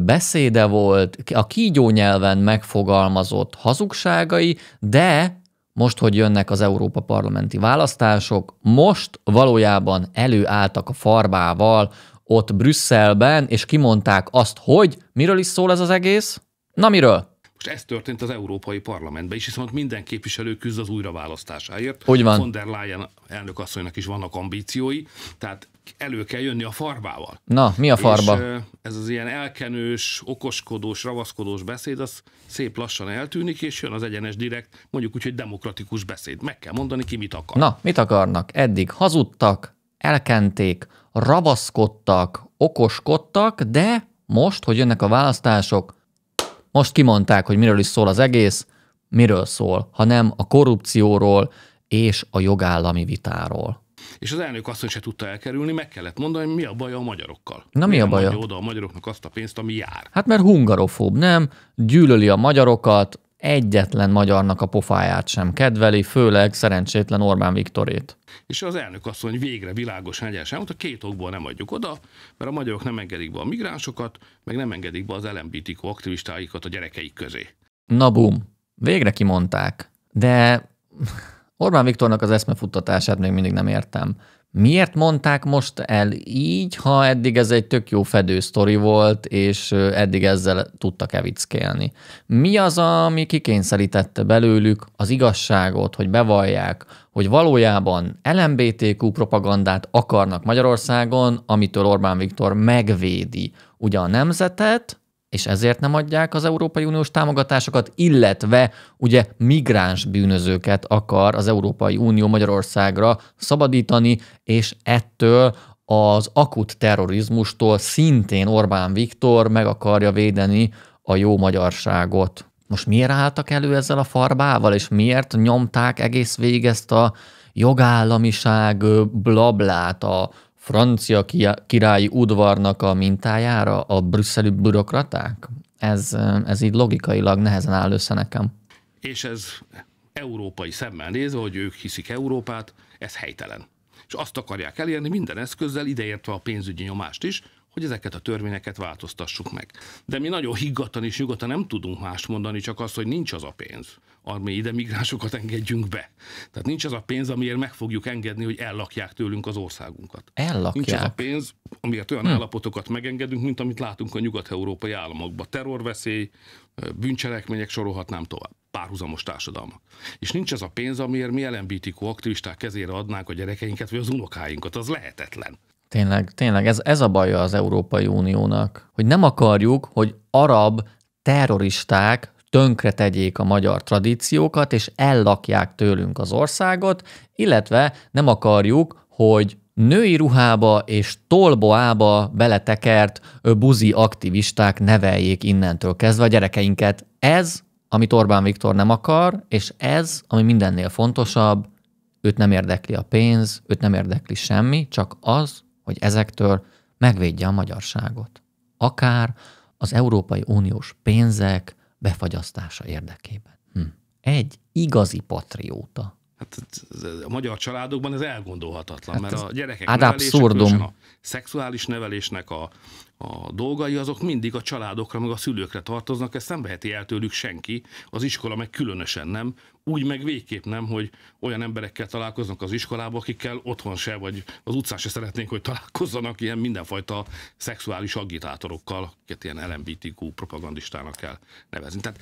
beszéde volt, a kígyó nyelven megfogalmazott hazugságai, de most, hogy jönnek az Európa parlamenti választások, most valójában előálltak a farbával ott Brüsszelben, és kimondták azt, hogy miről is szól ez az egész? Na miről? Most ez történt az Európai Parlamentben is, hiszen ott minden képviselő küzd az újraválasztásáért. Hogy van? Von der Leyen elnökasszonynak is vannak ambíciói, tehát elő kell jönni a farbával. Na, mi a farba? És ez az ilyen elkenős, okoskodós, ravaszkodós beszéd, az szép lassan eltűnik, és jön az egyenes direkt, mondjuk úgy, hogy demokratikus beszéd. Meg kell mondani, ki mit akar. Na, mit akarnak? Eddig hazudtak, elkenték, ravaszkodtak, okoskodtak, de most, hogy jönnek a választások, most kimondták, hogy miről is szól az egész, miről szól, hanem a korrupcióról és a jogállami vitáról. És az elnök azt, hogy se tudta elkerülni, meg kellett mondani, hogy mi a baj a magyarokkal. Na mi, mi a baj? oda a magyaroknak azt a pénzt, ami jár. Hát mert hungarofób, nem? Gyűlöli a magyarokat, egyetlen magyarnak a pofáját sem kedveli, főleg szerencsétlen Orbán Viktorét. És az elnök azt mondja, hogy végre világos elmúlt a két okból nem adjuk oda, mert a magyarok nem engedik be a migránsokat, meg nem engedik be az LMBTQ aktivistáikat a gyerekeik közé. Na bum, végre kimondták. De Orbán Viktornak az eszmefuttatását még mindig nem értem miért mondták most el így, ha eddig ez egy tök jó sztori volt, és eddig ezzel tudtak evickélni. Mi az, ami kikényszerítette belőlük az igazságot, hogy bevallják, hogy valójában LMBTQ propagandát akarnak Magyarországon, amitől Orbán Viktor megvédi ugye a nemzetet, és ezért nem adják az Európai Uniós támogatásokat, illetve ugye migráns bűnözőket akar az Európai Unió Magyarországra szabadítani, és ettől az akut terrorizmustól szintén Orbán Viktor meg akarja védeni a jó magyarságot. Most miért álltak elő ezzel a farbával, és miért nyomták egész végig ezt a jogállamiság blablát, a francia királyi udvarnak a mintájára a brüsszeli bürokraták? Ez, ez így logikailag nehezen áll össze nekem. És ez európai szemmel nézve, hogy ők hiszik Európát, ez helytelen. És azt akarják elérni minden eszközzel, ideértve a pénzügyi nyomást is, hogy ezeket a törvényeket változtassuk meg. De mi nagyon higgadtan és nyugodtan nem tudunk más mondani, csak azt, hogy nincs az a pénz ami ide migránsokat engedjünk be. Tehát nincs az a pénz, amiért meg fogjuk engedni, hogy ellakják tőlünk az országunkat. Ellakják? Nincs az a pénz, amiért olyan hmm. állapotokat megengedünk, mint amit látunk a nyugat-európai államokban. Terrorveszély, bűncselekmények sorolhatnám tovább párhuzamos társadalmak. És nincs ez a pénz, amiért mi LMBTQ aktivisták kezére adnánk a gyerekeinket vagy az unokáinkat, az lehetetlen. Tényleg, tényleg, ez, ez a baja az Európai Uniónak, hogy nem akarjuk, hogy arab terroristák tönkre tegyék a magyar tradíciókat, és ellakják tőlünk az országot, illetve nem akarjuk, hogy női ruhába és tolboába beletekert buzi aktivisták neveljék innentől kezdve a gyerekeinket. Ez, amit Orbán Viktor nem akar, és ez, ami mindennél fontosabb, őt nem érdekli a pénz, őt nem érdekli semmi, csak az, hogy ezektől megvédje a magyarságot. Akár az Európai Uniós pénzek, befagyasztása érdekében. Hm. Egy igazi patrióta. Hát a magyar családokban ez elgondolhatatlan, hát mert ez a gyerekek nevelése, abszurdum. a szexuális nevelésnek a, a dolgai, azok mindig a családokra, meg a szülőkre tartoznak, ezt nem veheti el tőlük senki, az iskola meg különösen nem, úgy meg végképp nem, hogy olyan emberekkel találkoznak az iskolába, akikkel otthon se, vagy az utcán se szeretnénk, hogy találkozzanak ilyen mindenfajta szexuális agitátorokkal, akiket ilyen LMBTQ propagandistának kell nevezni. Tehát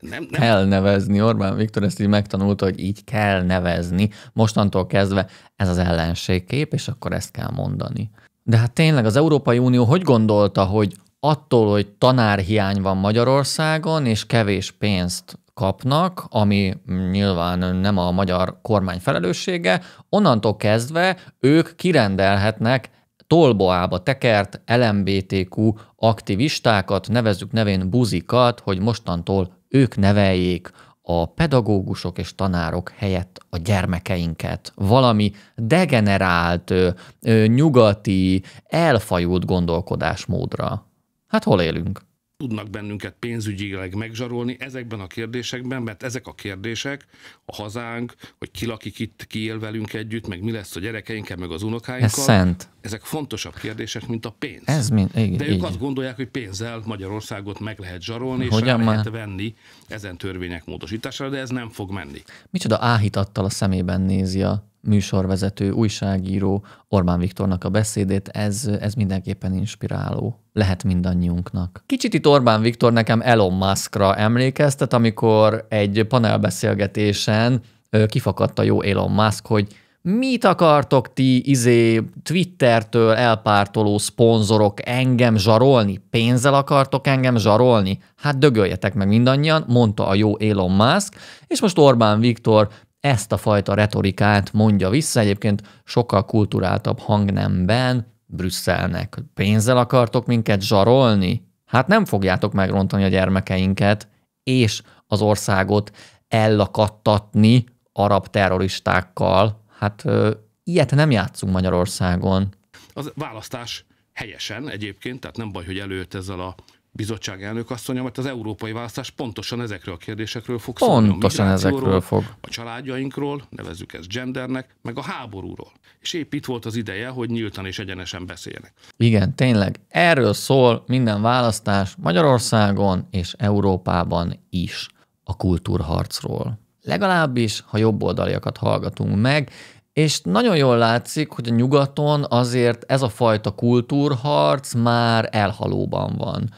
nem, nem... Kell nevezni, Orbán Viktor ezt így megtanulta, hogy így kell nevezni. Mostantól kezdve ez az ellenségkép, és akkor ezt kell mondani. De hát tényleg az Európai Unió hogy gondolta, hogy attól, hogy tanárhiány van Magyarországon, és kevés pénzt kapnak, ami nyilván nem a magyar kormány felelőssége, onnantól kezdve ők kirendelhetnek tolboába tekert LMBTQ aktivistákat, nevezzük nevén buzikat, hogy mostantól ők neveljék a pedagógusok és tanárok helyett a gyermekeinket valami degenerált, nyugati, elfajult gondolkodásmódra. Hát hol élünk? tudnak bennünket pénzügyileg megzsarolni ezekben a kérdésekben, mert ezek a kérdések, a hazánk, hogy ki lakik itt, ki él velünk együtt, meg mi lesz a gyerekeinkkel, meg az unokáinkkal. Ez szent. Ezek fontosabb kérdések, mint a pénz. Ez mind, igen, De ők így. azt gondolják, hogy pénzzel Magyarországot meg lehet zsarolni, Hogyan és rá lehet venni ezen törvények módosítására, de ez nem fog menni. Micsoda áhítattal a szemében nézi a műsorvezető, újságíró Orbán Viktornak a beszédét, ez, ez mindenképpen inspiráló. Lehet mindannyiunknak. Kicsit itt Orbán Viktor nekem Elon Muskra emlékeztet, amikor egy panelbeszélgetésen kifakadt a jó Elon Musk, hogy mit akartok ti izé Twittertől elpártoló szponzorok engem zsarolni? Pénzzel akartok engem zsarolni? Hát dögöljetek meg mindannyian, mondta a jó Elon Musk, és most Orbán Viktor ezt a fajta retorikát mondja vissza, egyébként sokkal kulturáltabb hangnemben Brüsszelnek. Pénzzel akartok minket zsarolni? Hát nem fogjátok megrontani a gyermekeinket, és az országot ellakadtatni arab terroristákkal. Hát ö, ilyet nem játszunk Magyarországon. Az választás helyesen egyébként, tehát nem baj, hogy előtt ezzel a bizottság elnök asszonya, mert az európai választás pontosan ezekről a kérdésekről fog szólni. Pontosan ezekről fog. A családjainkról, nevezzük ezt gendernek, meg a háborúról. És épp itt volt az ideje, hogy nyíltan és egyenesen beszéljenek. Igen, tényleg. Erről szól minden választás Magyarországon és Európában is a kultúrharcról. Legalábbis, ha jobb oldaliakat hallgatunk meg, és nagyon jól látszik, hogy a nyugaton azért ez a fajta kultúrharc már elhalóban van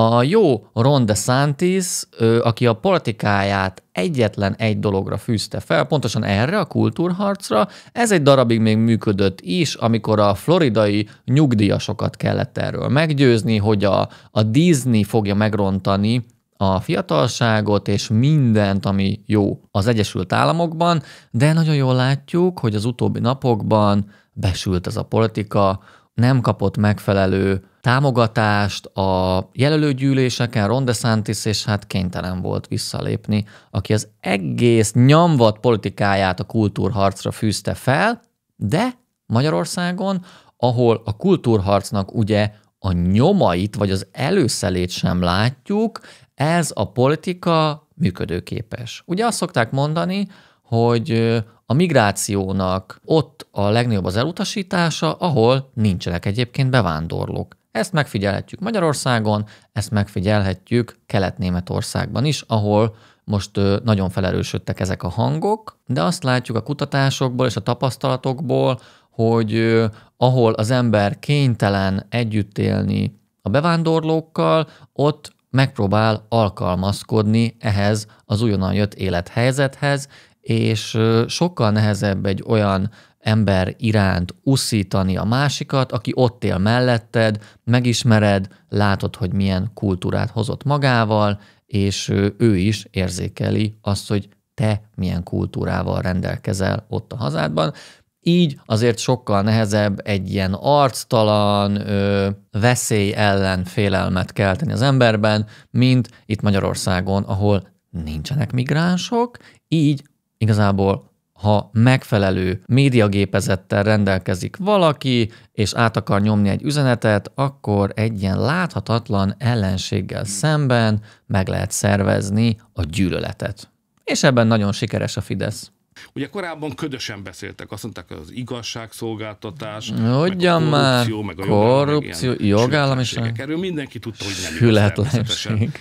a jó Ron DeSantis, ő, aki a politikáját egyetlen egy dologra fűzte fel, pontosan erre, a kultúrharcra, ez egy darabig még működött is, amikor a floridai nyugdíjasokat kellett erről meggyőzni, hogy a, a Disney fogja megrontani a fiatalságot és mindent, ami jó az Egyesült Államokban, de nagyon jól látjuk, hogy az utóbbi napokban besült ez a politika, nem kapott megfelelő támogatást a jelölőgyűléseken, Ron DeSantis, és hát kénytelen volt visszalépni, aki az egész nyomvat politikáját a kultúrharcra fűzte fel, de Magyarországon, ahol a kultúrharcnak ugye a nyomait, vagy az előszelét sem látjuk, ez a politika működőképes. Ugye azt szokták mondani, hogy a migrációnak ott a legnagyobb az elutasítása, ahol nincsenek egyébként bevándorlók. Ezt megfigyelhetjük Magyarországon, ezt megfigyelhetjük Kelet-Németországban is, ahol most nagyon felerősödtek ezek a hangok, de azt látjuk a kutatásokból és a tapasztalatokból, hogy ahol az ember kénytelen együtt élni a bevándorlókkal, ott megpróbál alkalmazkodni ehhez az újonnan jött élethelyzethez, és sokkal nehezebb egy olyan ember iránt uszítani a másikat, aki ott él melletted, megismered, látod, hogy milyen kultúrát hozott magával, és ő is érzékeli azt, hogy te milyen kultúrával rendelkezel ott a hazádban. Így azért sokkal nehezebb egy ilyen arctalan ö, veszély ellen félelmet kelteni az emberben, mint itt Magyarországon, ahol nincsenek migránsok, így Igazából, ha megfelelő médiagépezettel rendelkezik valaki, és át akar nyomni egy üzenetet, akkor egy ilyen láthatatlan ellenséggel szemben meg lehet szervezni a gyűlöletet. És ebben nagyon sikeres a Fidesz. Ugye korábban ködösen beszéltek, azt mondták, az igazságszolgáltatás, Ugyan meg a korrupció, meg a korrupció, jogállamiság. Erről mindenki tudta, hogy nem igaz,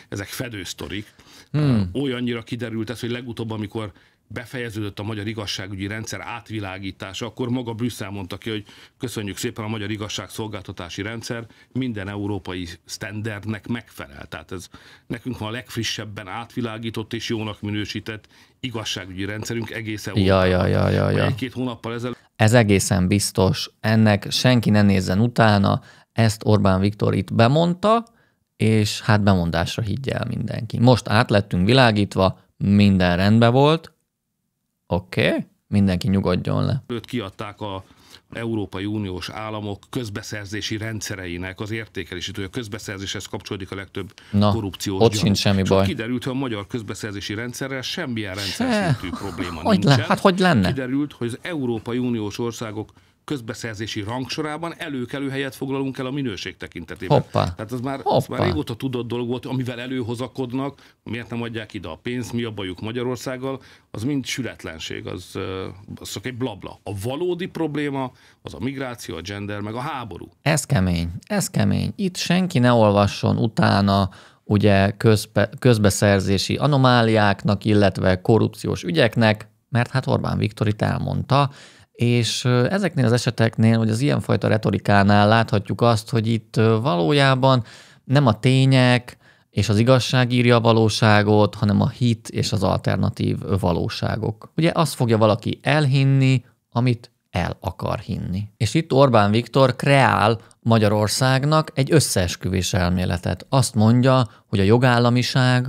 Ezek fedősztorik. Hmm. Olyannyira kiderült ez, hogy legutóbb, amikor befejeződött a magyar igazságügyi rendszer átvilágítása, akkor maga Brüsszel mondta ki, hogy köszönjük szépen a magyar igazságszolgáltatási rendszer minden európai standardnek megfelel. Tehát ez nekünk van a legfrissebben átvilágított és jónak minősített igazságügyi rendszerünk egész Európában. Ja, ja, ja, ja, ja. Egy-két hónappal ezelőtt. Ez egészen biztos. Ennek senki ne nézzen utána. Ezt Orbán Viktor itt bemondta, és hát bemondásra el mindenki. Most átlettünk világítva, minden rendben volt, Oké, okay. mindenki nyugodjon le. Őt kiadták a Európai Uniós államok közbeszerzési rendszereinek az értékelését, hogy a közbeszerzéshez kapcsolódik a legtöbb Na, korrupciós ott gyan. sincs semmi Csak baj. kiderült, hogy a magyar közbeszerzési rendszerrel semmilyen rendszer Se. szintű probléma hogy nincsen. Le, hát hogy lenne? Kiderült, hogy az Európai Uniós országok közbeszerzési rangsorában előkelő helyet foglalunk el a minőség tekintetében. Hoppa. Tehát ez már, az már régóta tudott dolog volt, amivel előhozakodnak, miért nem adják ide a pénzt, mi a bajuk Magyarországgal, az mind sületlenség, az, az csak egy blabla. A valódi probléma az a migráció, a gender, meg a háború. Ez kemény, ez kemény. Itt senki ne olvasson utána ugye közbe, közbeszerzési anomáliáknak, illetve korrupciós ügyeknek, mert hát Orbán Viktor itt elmondta, és ezeknél az eseteknél, vagy az ilyenfajta retorikánál láthatjuk azt, hogy itt valójában nem a tények és az igazság írja a valóságot, hanem a hit és az alternatív valóságok. Ugye azt fogja valaki elhinni, amit el akar hinni. És itt Orbán Viktor kreál Magyarországnak egy összeesküvés elméletet. Azt mondja, hogy a jogállamiság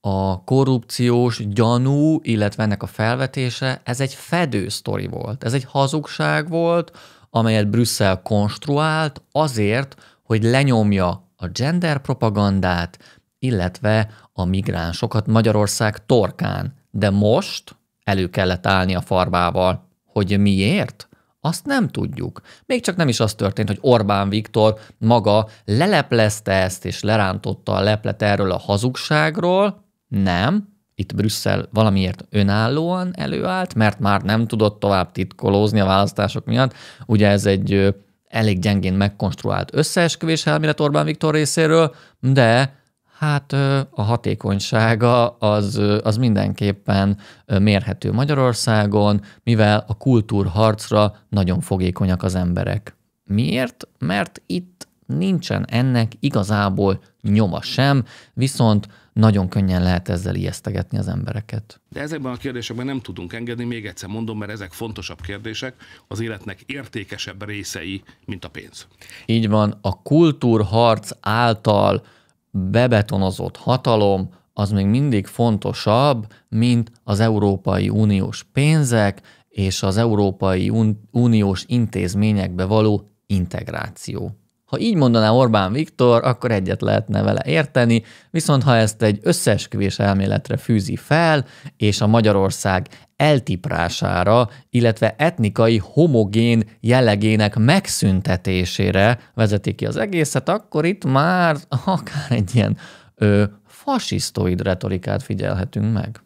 a korrupciós gyanú, illetve ennek a felvetése, ez egy fedő sztori volt. Ez egy hazugság volt, amelyet Brüsszel konstruált azért, hogy lenyomja a gender propagandát, illetve a migránsokat Magyarország torkán. De most elő kellett állni a farbával. Hogy miért? Azt nem tudjuk. Még csak nem is az történt, hogy Orbán Viktor maga leleplezte ezt és lerántotta a leplet erről a hazugságról, nem, itt Brüsszel valamiért önállóan előállt, mert már nem tudott tovább titkolózni a választások miatt. Ugye ez egy elég gyengén megkonstruált összeesküvés elmélet Orbán Viktor részéről, de hát a hatékonysága az, az mindenképpen mérhető Magyarországon, mivel a kultúrharcra nagyon fogékonyak az emberek. Miért? Mert itt nincsen ennek igazából nyoma sem, viszont nagyon könnyen lehet ezzel ijesztegetni az embereket. De ezekben a kérdésekben nem tudunk engedni, még egyszer mondom, mert ezek fontosabb kérdések, az életnek értékesebb részei, mint a pénz. Így van, a kultúrharc által bebetonozott hatalom az még mindig fontosabb, mint az Európai Uniós pénzek és az Európai Uniós intézményekbe való integráció. Ha így mondaná Orbán Viktor, akkor egyet lehetne vele érteni, viszont ha ezt egy összeesküvés elméletre fűzi fel, és a Magyarország eltiprására, illetve etnikai homogén jellegének megszüntetésére vezeti ki az egészet, akkor itt már akár egy ilyen ö, fasisztoid retorikát figyelhetünk meg.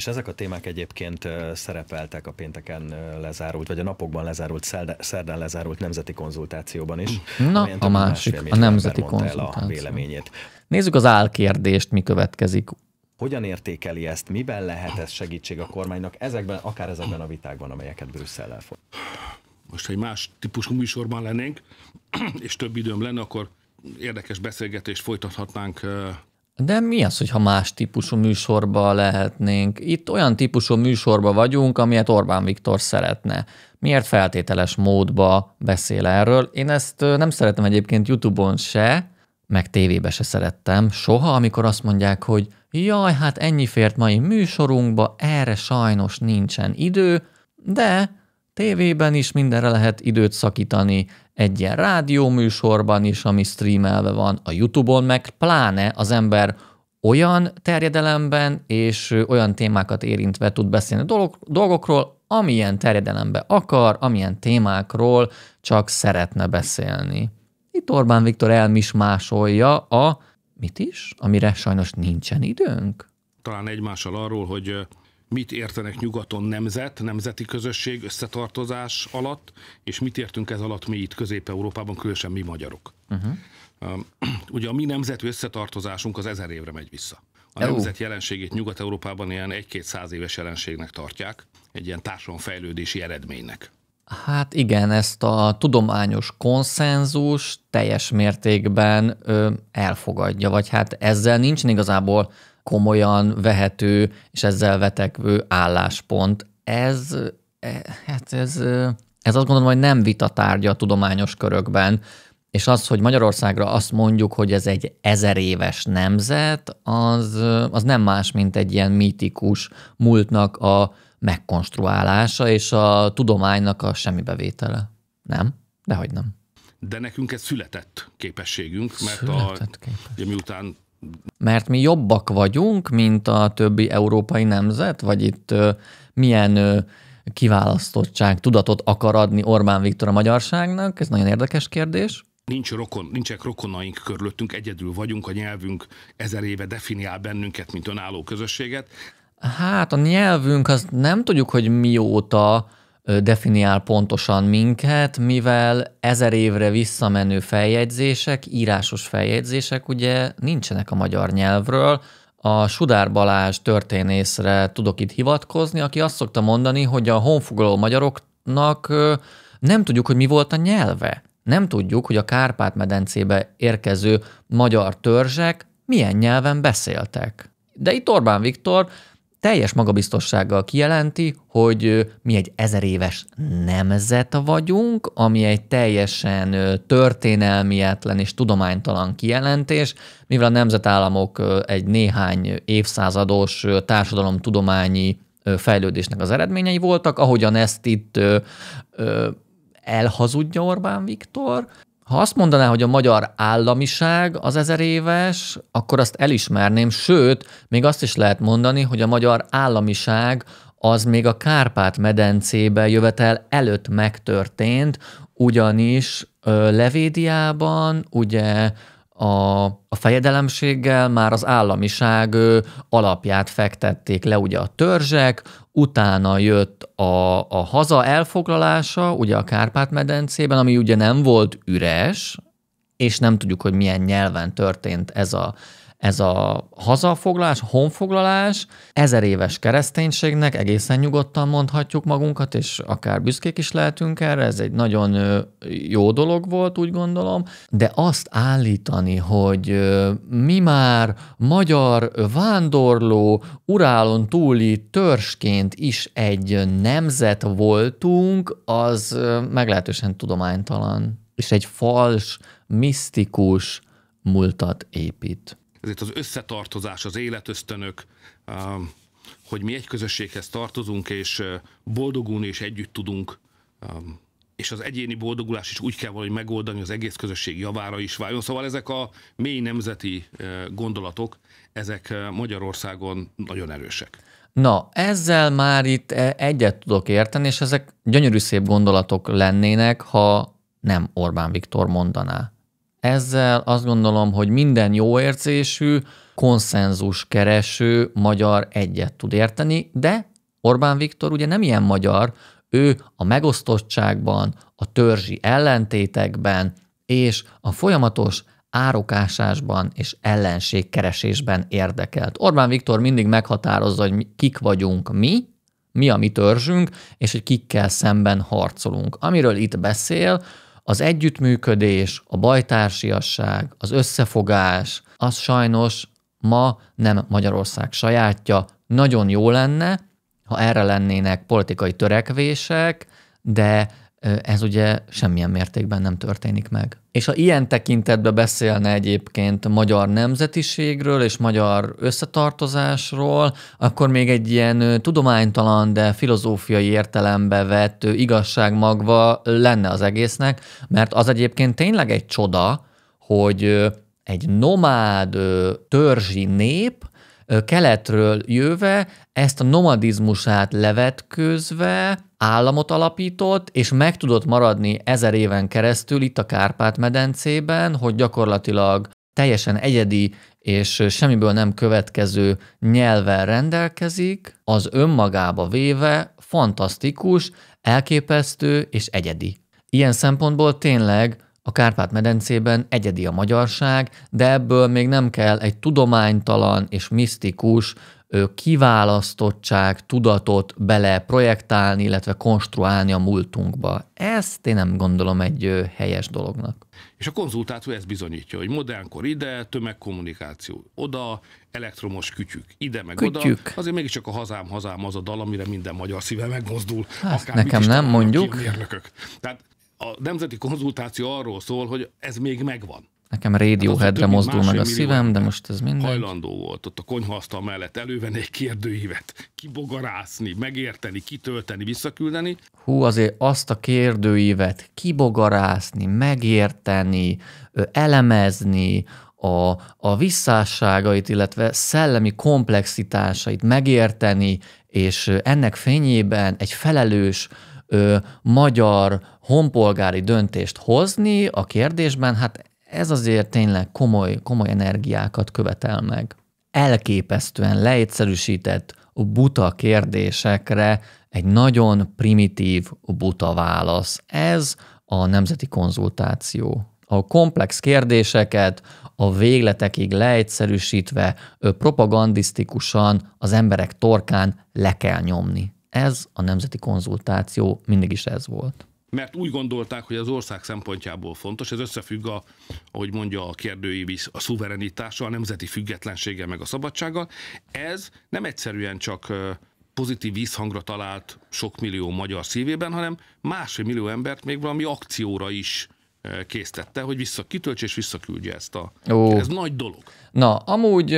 És ezek a témák egyébként szerepeltek a pénteken lezárult, vagy a napokban lezárult, szerdán lezárult nemzeti konzultációban is. Na, a másik, a nemzeti konzultáció. a véleményét. Nézzük az álkérdést, mi következik hogyan értékeli ezt, miben lehet ez segítség a kormánynak ezekben, akár ezekben a vitákban, amelyeket Brüsszellel fog. Most, ha egy más típusú műsorban lennénk, és több időm lenne, akkor érdekes beszélgetést folytathatnánk de mi az, hogyha más típusú műsorba lehetnénk? Itt olyan típusú műsorba vagyunk, amilyet Orbán Viktor szeretne. Miért feltételes módba beszél erről? Én ezt nem szeretem egyébként YouTube-on se, meg tévébe se szerettem soha, amikor azt mondják, hogy jaj, hát ennyi fért mai műsorunkba, erre sajnos nincsen idő, de tévében is mindenre lehet időt szakítani, egy ilyen műsorban is, ami streamelve van, a YouTube-on meg pláne az ember olyan terjedelemben és olyan témákat érintve tud beszélni dolog, dolgokról, amilyen terjedelemben akar, amilyen témákról csak szeretne beszélni. Itt Orbán Viktor elmismásolja a mit is, amire sajnos nincsen időnk? Talán egymással arról, hogy mit értenek nyugaton nemzet, nemzeti közösség, összetartozás alatt, és mit értünk ez alatt mi itt Közép-Európában, különösen mi magyarok. Uh-huh. Ugye a mi nemzeti összetartozásunk az ezer évre megy vissza. A EU. nemzet jelenségét Nyugat-Európában ilyen egy-két száz éves jelenségnek tartják, egy ilyen társadalomfejlődési eredménynek. Hát igen, ezt a tudományos konszenzus teljes mértékben ö, elfogadja, vagy hát ezzel nincs igazából komolyan vehető és ezzel vetekvő álláspont. Ez, e, hát ez, ez azt gondolom, hogy nem tárgya a tudományos körökben, és az, hogy Magyarországra azt mondjuk, hogy ez egy ezer éves nemzet, az, az nem más, mint egy ilyen mítikus múltnak a megkonstruálása és a tudománynak a semmibevétele. Nem? Dehogy nem. De nekünk ez született képességünk, mert született a, képesség. ugye, miután mert mi jobbak vagyunk, mint a többi európai nemzet, vagy itt ö, milyen ö, kiválasztottság, tudatot akar adni Orbán Viktor a magyarságnak? Ez nagyon érdekes kérdés. Nincs rokon, nincsek rokonaink körülöttünk, egyedül vagyunk, a nyelvünk ezer éve definiál bennünket, mint önálló közösséget. Hát a nyelvünk, azt nem tudjuk, hogy mióta definiál pontosan minket, mivel ezer évre visszamenő feljegyzések, írásos feljegyzések ugye nincsenek a magyar nyelvről, a Sudár Balázs történészre tudok itt hivatkozni, aki azt szokta mondani, hogy a honfoglaló magyaroknak nem tudjuk, hogy mi volt a nyelve. Nem tudjuk, hogy a Kárpát-medencébe érkező magyar törzsek milyen nyelven beszéltek. De itt Orbán Viktor teljes magabiztossággal kijelenti, hogy mi egy ezer éves nemzet vagyunk, ami egy teljesen történelmietlen és tudománytalan kijelentés, mivel a nemzetállamok egy néhány évszázados társadalomtudományi fejlődésnek az eredményei voltak, ahogyan ezt itt elhazudja Orbán Viktor, ha azt mondaná, hogy a magyar államiság az ezer éves, akkor azt elismerném, sőt, még azt is lehet mondani, hogy a magyar államiság az még a Kárpát-medencébe jövetel előtt megtörtént, ugyanis Levédiában ugye a, a fejedelemséggel már az államiság alapját fektették le ugye a törzsek, utána jött a, a haza elfoglalása, ugye a Kárpát-medencében, ami ugye nem volt üres, és nem tudjuk, hogy milyen nyelven történt ez a, ez a hazafoglalás, honfoglalás ezer éves kereszténységnek egészen nyugodtan mondhatjuk magunkat, és akár büszkék is lehetünk erre, ez egy nagyon jó dolog volt, úgy gondolom, de azt állítani, hogy mi már magyar vándorló, urálon túli törsként is egy nemzet voltunk, az meglehetősen tudománytalan, és egy fals, misztikus múltat épít ezért az összetartozás, az életösztönök, um, hogy mi egy közösséghez tartozunk, és uh, boldogulni és együtt tudunk, um, és az egyéni boldogulás is úgy kell valahogy megoldani, az egész közösség javára is váljon. Szóval ezek a mély nemzeti uh, gondolatok, ezek uh, Magyarországon nagyon erősek. Na, ezzel már itt e, egyet tudok érteni, és ezek gyönyörű szép gondolatok lennének, ha nem Orbán Viktor mondaná. Ezzel azt gondolom, hogy minden jó érzésű, konszenzus kereső magyar egyet tud érteni, de Orbán Viktor ugye nem ilyen magyar, ő a megosztottságban, a törzsi ellentétekben és a folyamatos árokásásban és ellenségkeresésben érdekelt. Orbán Viktor mindig meghatározza, hogy kik vagyunk mi, mi a mi törzsünk, és hogy kikkel szemben harcolunk. Amiről itt beszél, az együttműködés, a bajtársiasság, az összefogás, az sajnos ma nem Magyarország sajátja. Nagyon jó lenne, ha erre lennének politikai törekvések, de ez ugye semmilyen mértékben nem történik meg. És ha ilyen tekintetben beszélne egyébként magyar nemzetiségről és magyar összetartozásról, akkor még egy ilyen tudománytalan, de filozófiai értelembe vett igazságmagva lenne az egésznek, mert az egyébként tényleg egy csoda, hogy egy nomád törzsi nép keletről jöve ezt a nomadizmusát levetkőzve államot alapított, és meg tudott maradni ezer éven keresztül itt a Kárpát-medencében, hogy gyakorlatilag teljesen egyedi és semmiből nem következő nyelven rendelkezik, az önmagába véve fantasztikus, elképesztő és egyedi. Ilyen szempontból tényleg a Kárpát-medencében egyedi a magyarság, de ebből még nem kell egy tudománytalan és misztikus kiválasztottság, tudatot bele projektálni, illetve konstruálni a múltunkba. Ezt én nem gondolom egy helyes dolognak. És a konzultáció ezt bizonyítja, hogy modernkor ide, tömegkommunikáció oda, elektromos kütyük ide meg kütyük. oda. Azért mégiscsak a hazám, hazám az a dal, amire minden magyar szíve megmozdul. Hát, akár nekem nem mondjuk. Tehát a nemzeti konzultáció arról szól, hogy ez még megvan. Nekem rádióhedre hát mozdul meg a szívem, de most ez minden. Hajlandó volt ott a konyhaasztal mellett elővenni egy kérdőívet, kibogarászni, megérteni, kitölteni, visszaküldeni. Hú, azért azt a kérdőívet kibogarászni, megérteni, elemezni, a, a visszásságait, illetve szellemi komplexitásait megérteni, és ennek fényében egy felelős ö, magyar honpolgári döntést hozni a kérdésben, hát ez azért tényleg komoly, komoly energiákat követel meg. Elképesztően leegyszerűsített buta kérdésekre egy nagyon primitív buta válasz. Ez a nemzeti konzultáció. A komplex kérdéseket a végletekig leegyszerűsítve, propagandisztikusan az emberek torkán le kell nyomni. Ez a nemzeti konzultáció mindig is ez volt mert úgy gondolták, hogy az ország szempontjából fontos, ez összefügg a, ahogy mondja a kérdői visz, a szuverenitással, a nemzeti függetlensége meg a szabadsággal. Ez nem egyszerűen csak pozitív vízhangra talált sok millió magyar szívében, hanem másfél millió embert még valami akcióra is késztette, hogy vissza kitölts és visszaküldje ezt a... Ó. Ez nagy dolog. Na, amúgy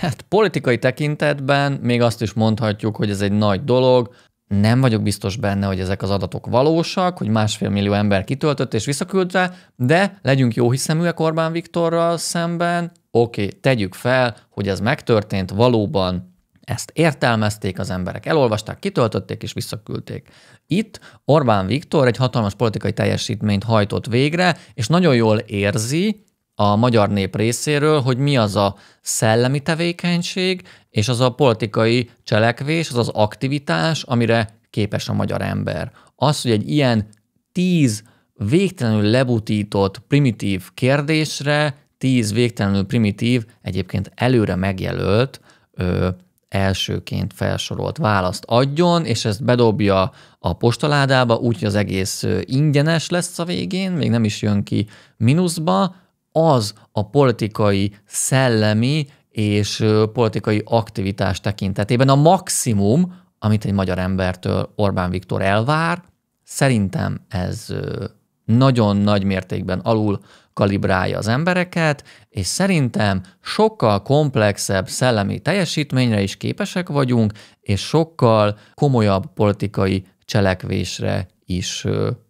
hát politikai tekintetben még azt is mondhatjuk, hogy ez egy nagy dolog nem vagyok biztos benne, hogy ezek az adatok valósak, hogy másfél millió ember kitöltött és visszaküldte, de legyünk jó hiszeműek Orbán Viktorral szemben, oké, okay, tegyük fel, hogy ez megtörtént, valóban ezt értelmezték az emberek, elolvasták, kitöltötték és visszaküldték. Itt Orbán Viktor egy hatalmas politikai teljesítményt hajtott végre, és nagyon jól érzi, a magyar nép részéről, hogy mi az a szellemi tevékenység, és az a politikai cselekvés, az az aktivitás, amire képes a magyar ember. Az, hogy egy ilyen tíz végtelenül lebutított, primitív kérdésre, tíz végtelenül primitív, egyébként előre megjelölt, ö, elsőként felsorolt választ adjon, és ezt bedobja a postaládába, úgy, az egész ingyenes lesz a végén, még nem is jön ki mínuszba, az a politikai szellemi és politikai aktivitás tekintetében a maximum, amit egy magyar embertől Orbán Viktor elvár, szerintem ez nagyon nagy mértékben alul kalibrálja az embereket, és szerintem sokkal komplexebb szellemi teljesítményre is képesek vagyunk, és sokkal komolyabb politikai cselekvésre is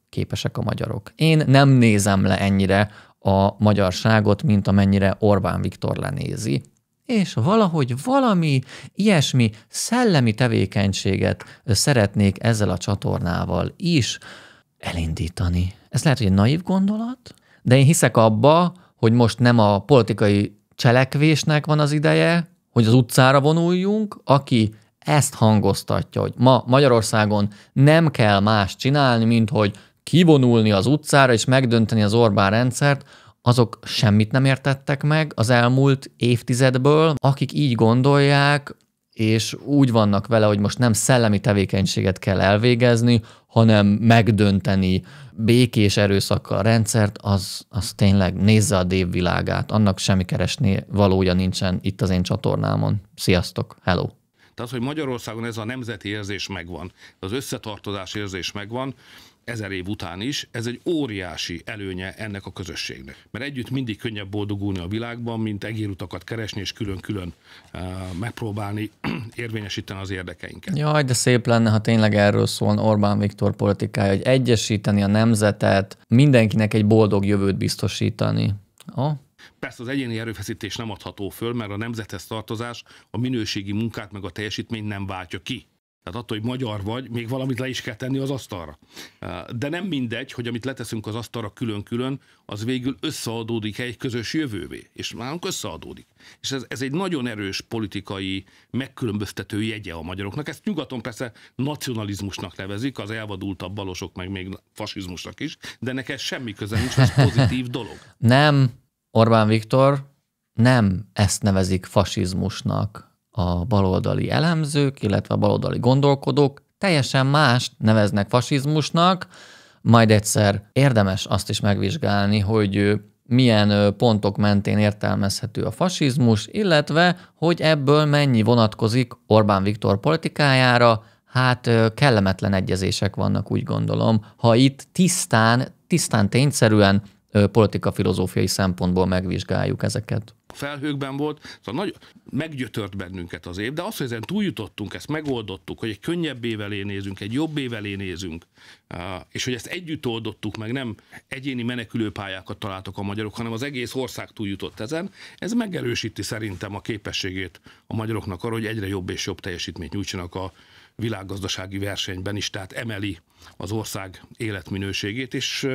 képesek a magyarok. Én nem nézem le ennyire a magyarságot, mint amennyire Orbán Viktor lenézi. És valahogy valami ilyesmi szellemi tevékenységet szeretnék ezzel a csatornával is elindítani. Ez lehet, hogy egy naív gondolat, de én hiszek abba, hogy most nem a politikai cselekvésnek van az ideje, hogy az utcára vonuljunk, aki ezt hangoztatja, hogy ma Magyarországon nem kell más csinálni, mint hogy kivonulni az utcára és megdönteni az Orbán rendszert, azok semmit nem értettek meg az elmúlt évtizedből, akik így gondolják, és úgy vannak vele, hogy most nem szellemi tevékenységet kell elvégezni, hanem megdönteni békés erőszakkal a rendszert, az, az tényleg nézze a dévvilágát, annak semmi keresni valója nincsen itt az én csatornámon. Sziasztok, hello! Tehát, hogy Magyarországon ez a nemzeti érzés megvan, az összetartozás érzés megvan, ezer év után is, ez egy óriási előnye ennek a közösségnek. Mert együtt mindig könnyebb boldogulni a világban, mint egérutakat keresni és külön-külön uh, megpróbálni érvényesíteni az érdekeinket. Jaj, de szép lenne, ha tényleg erről szól Orbán Viktor politikája, hogy egyesíteni a nemzetet, mindenkinek egy boldog jövőt biztosítani. Oh. Persze az egyéni erőfeszítés nem adható föl, mert a nemzethez tartozás a minőségi munkát meg a teljesítményt nem váltja ki tehát attól, hogy magyar vagy, még valamit le is kell tenni az asztalra. De nem mindegy, hogy amit leteszünk az asztalra külön-külön, az végül összeadódik egy közös jövővé. És nálunk összeadódik. És ez, ez egy nagyon erős politikai megkülönböztető jegye a magyaroknak. Ezt nyugaton persze nacionalizmusnak nevezik, az elvadultabb balosok meg még fasizmusnak is, de neked semmi köze nincs, ez pozitív dolog. Nem, Orbán Viktor, nem ezt nevezik fasizmusnak a baloldali elemzők, illetve a baloldali gondolkodók teljesen mást neveznek fasizmusnak, majd egyszer érdemes azt is megvizsgálni, hogy milyen pontok mentén értelmezhető a fasizmus, illetve hogy ebből mennyi vonatkozik Orbán Viktor politikájára, hát kellemetlen egyezések vannak, úgy gondolom, ha itt tisztán, tisztán tényszerűen filozófiai szempontból megvizsgáljuk ezeket felhőkben volt, szóval nagy, meggyötört bennünket az év, de az, hogy ezen túljutottunk, ezt megoldottuk, hogy egy könnyebb év elé nézünk, egy jobb év elé nézünk, és hogy ezt együtt oldottuk meg, nem egyéni menekülőpályákat találtak a magyarok, hanem az egész ország túljutott ezen, ez megerősíti szerintem a képességét a magyaroknak arra, hogy egyre jobb és jobb teljesítményt nyújtsanak a világgazdasági versenyben is, tehát emeli az ország életminőségét, és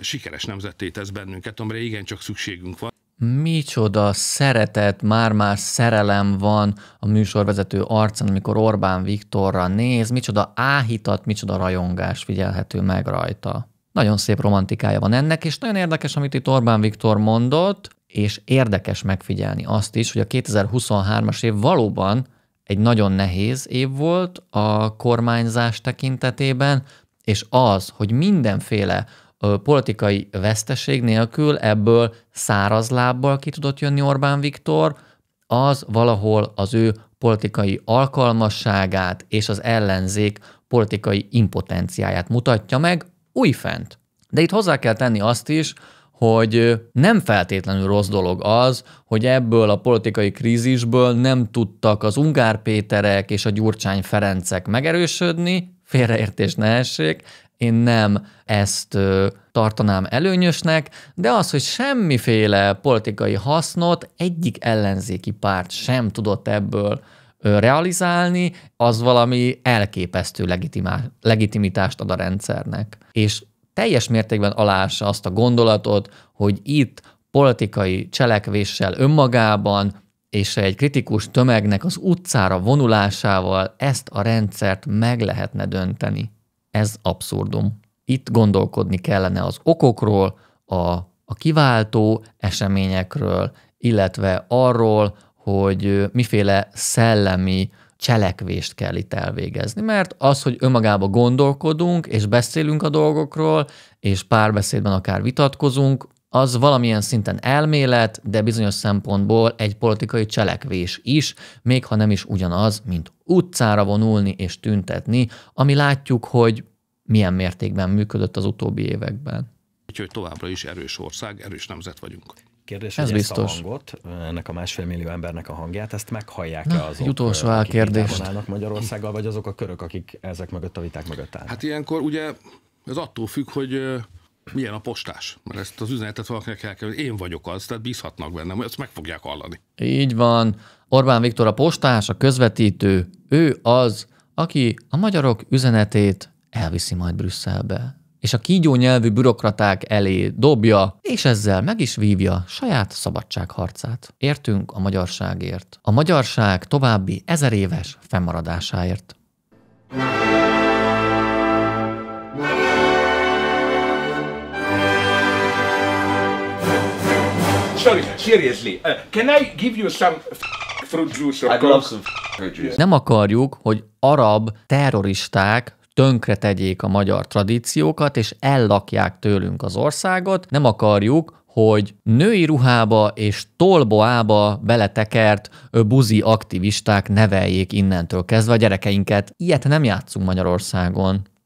sikeres nemzetét tesz bennünket, amire igencsak szükségünk van micsoda szeretet, már-már szerelem van a műsorvezető arcán, amikor Orbán Viktorra néz, micsoda áhítat, micsoda rajongás figyelhető meg rajta. Nagyon szép romantikája van ennek, és nagyon érdekes, amit itt Orbán Viktor mondott, és érdekes megfigyelni azt is, hogy a 2023-as év valóban egy nagyon nehéz év volt a kormányzás tekintetében, és az, hogy mindenféle politikai veszteség nélkül ebből száraz lábbal ki tudott jönni Orbán Viktor, az valahol az ő politikai alkalmasságát és az ellenzék politikai impotenciáját mutatja meg újfent. De itt hozzá kell tenni azt is, hogy nem feltétlenül rossz dolog az, hogy ebből a politikai krízisből nem tudtak az Ungár Péterek és a Gyurcsány Ferencek megerősödni, félreértés ne essék, én nem ezt tartanám előnyösnek, de az, hogy semmiféle politikai hasznot egyik ellenzéki párt sem tudott ebből realizálni, az valami elképesztő legitimá- legitimitást ad a rendszernek. És teljes mértékben alása azt a gondolatot, hogy itt politikai cselekvéssel önmagában és egy kritikus tömegnek az utcára vonulásával ezt a rendszert meg lehetne dönteni ez abszurdum. Itt gondolkodni kellene az okokról, a, a kiváltó eseményekről, illetve arról, hogy miféle szellemi cselekvést kell itt elvégezni. Mert az, hogy önmagába gondolkodunk, és beszélünk a dolgokról, és párbeszédben akár vitatkozunk, az valamilyen szinten elmélet, de bizonyos szempontból egy politikai cselekvés is, még ha nem is ugyanaz, mint utcára vonulni és tüntetni, ami látjuk, hogy milyen mértékben működött az utóbbi években. Úgyhogy továbbra is erős ország, erős nemzet vagyunk. Kérdés, ez hogy biztos. ezt a hangot, ennek a másfél millió embernek a hangját, ezt meghallják-e azok, utolsó akik állnak Magyarországgal, vagy azok a körök, akik ezek mögött a viták mögött állnak? Hát ilyenkor ugye ez attól függ, hogy milyen a postás, mert ezt az üzenetet valakinek el kell, én vagyok az, tehát bízhatnak bennem, ezt meg fogják hallani. Így van. Orbán Viktor a postás, a közvetítő, ő az, aki a magyarok üzenetét elviszi majd Brüsszelbe és a kígyó nyelvű bürokraták elé dobja, és ezzel meg is vívja saját szabadságharcát. Értünk a magyarságért. A magyarság további ezer éves fennmaradásáért. thank Sorry, seriously. Uh, can I give you some fruit juice or I'd love some fruit juice. Nem akarjuk, hogy arab terroristák tönkre tegyék a magyar tradíciókat, és ellakják tőlünk az országot. Nem akarjuk, hogy női ruhába és tolboába beletekert buzi aktivisták neveljék innentől kezdve a gyerekeinket. Ilyet nem játszunk Magyarországon.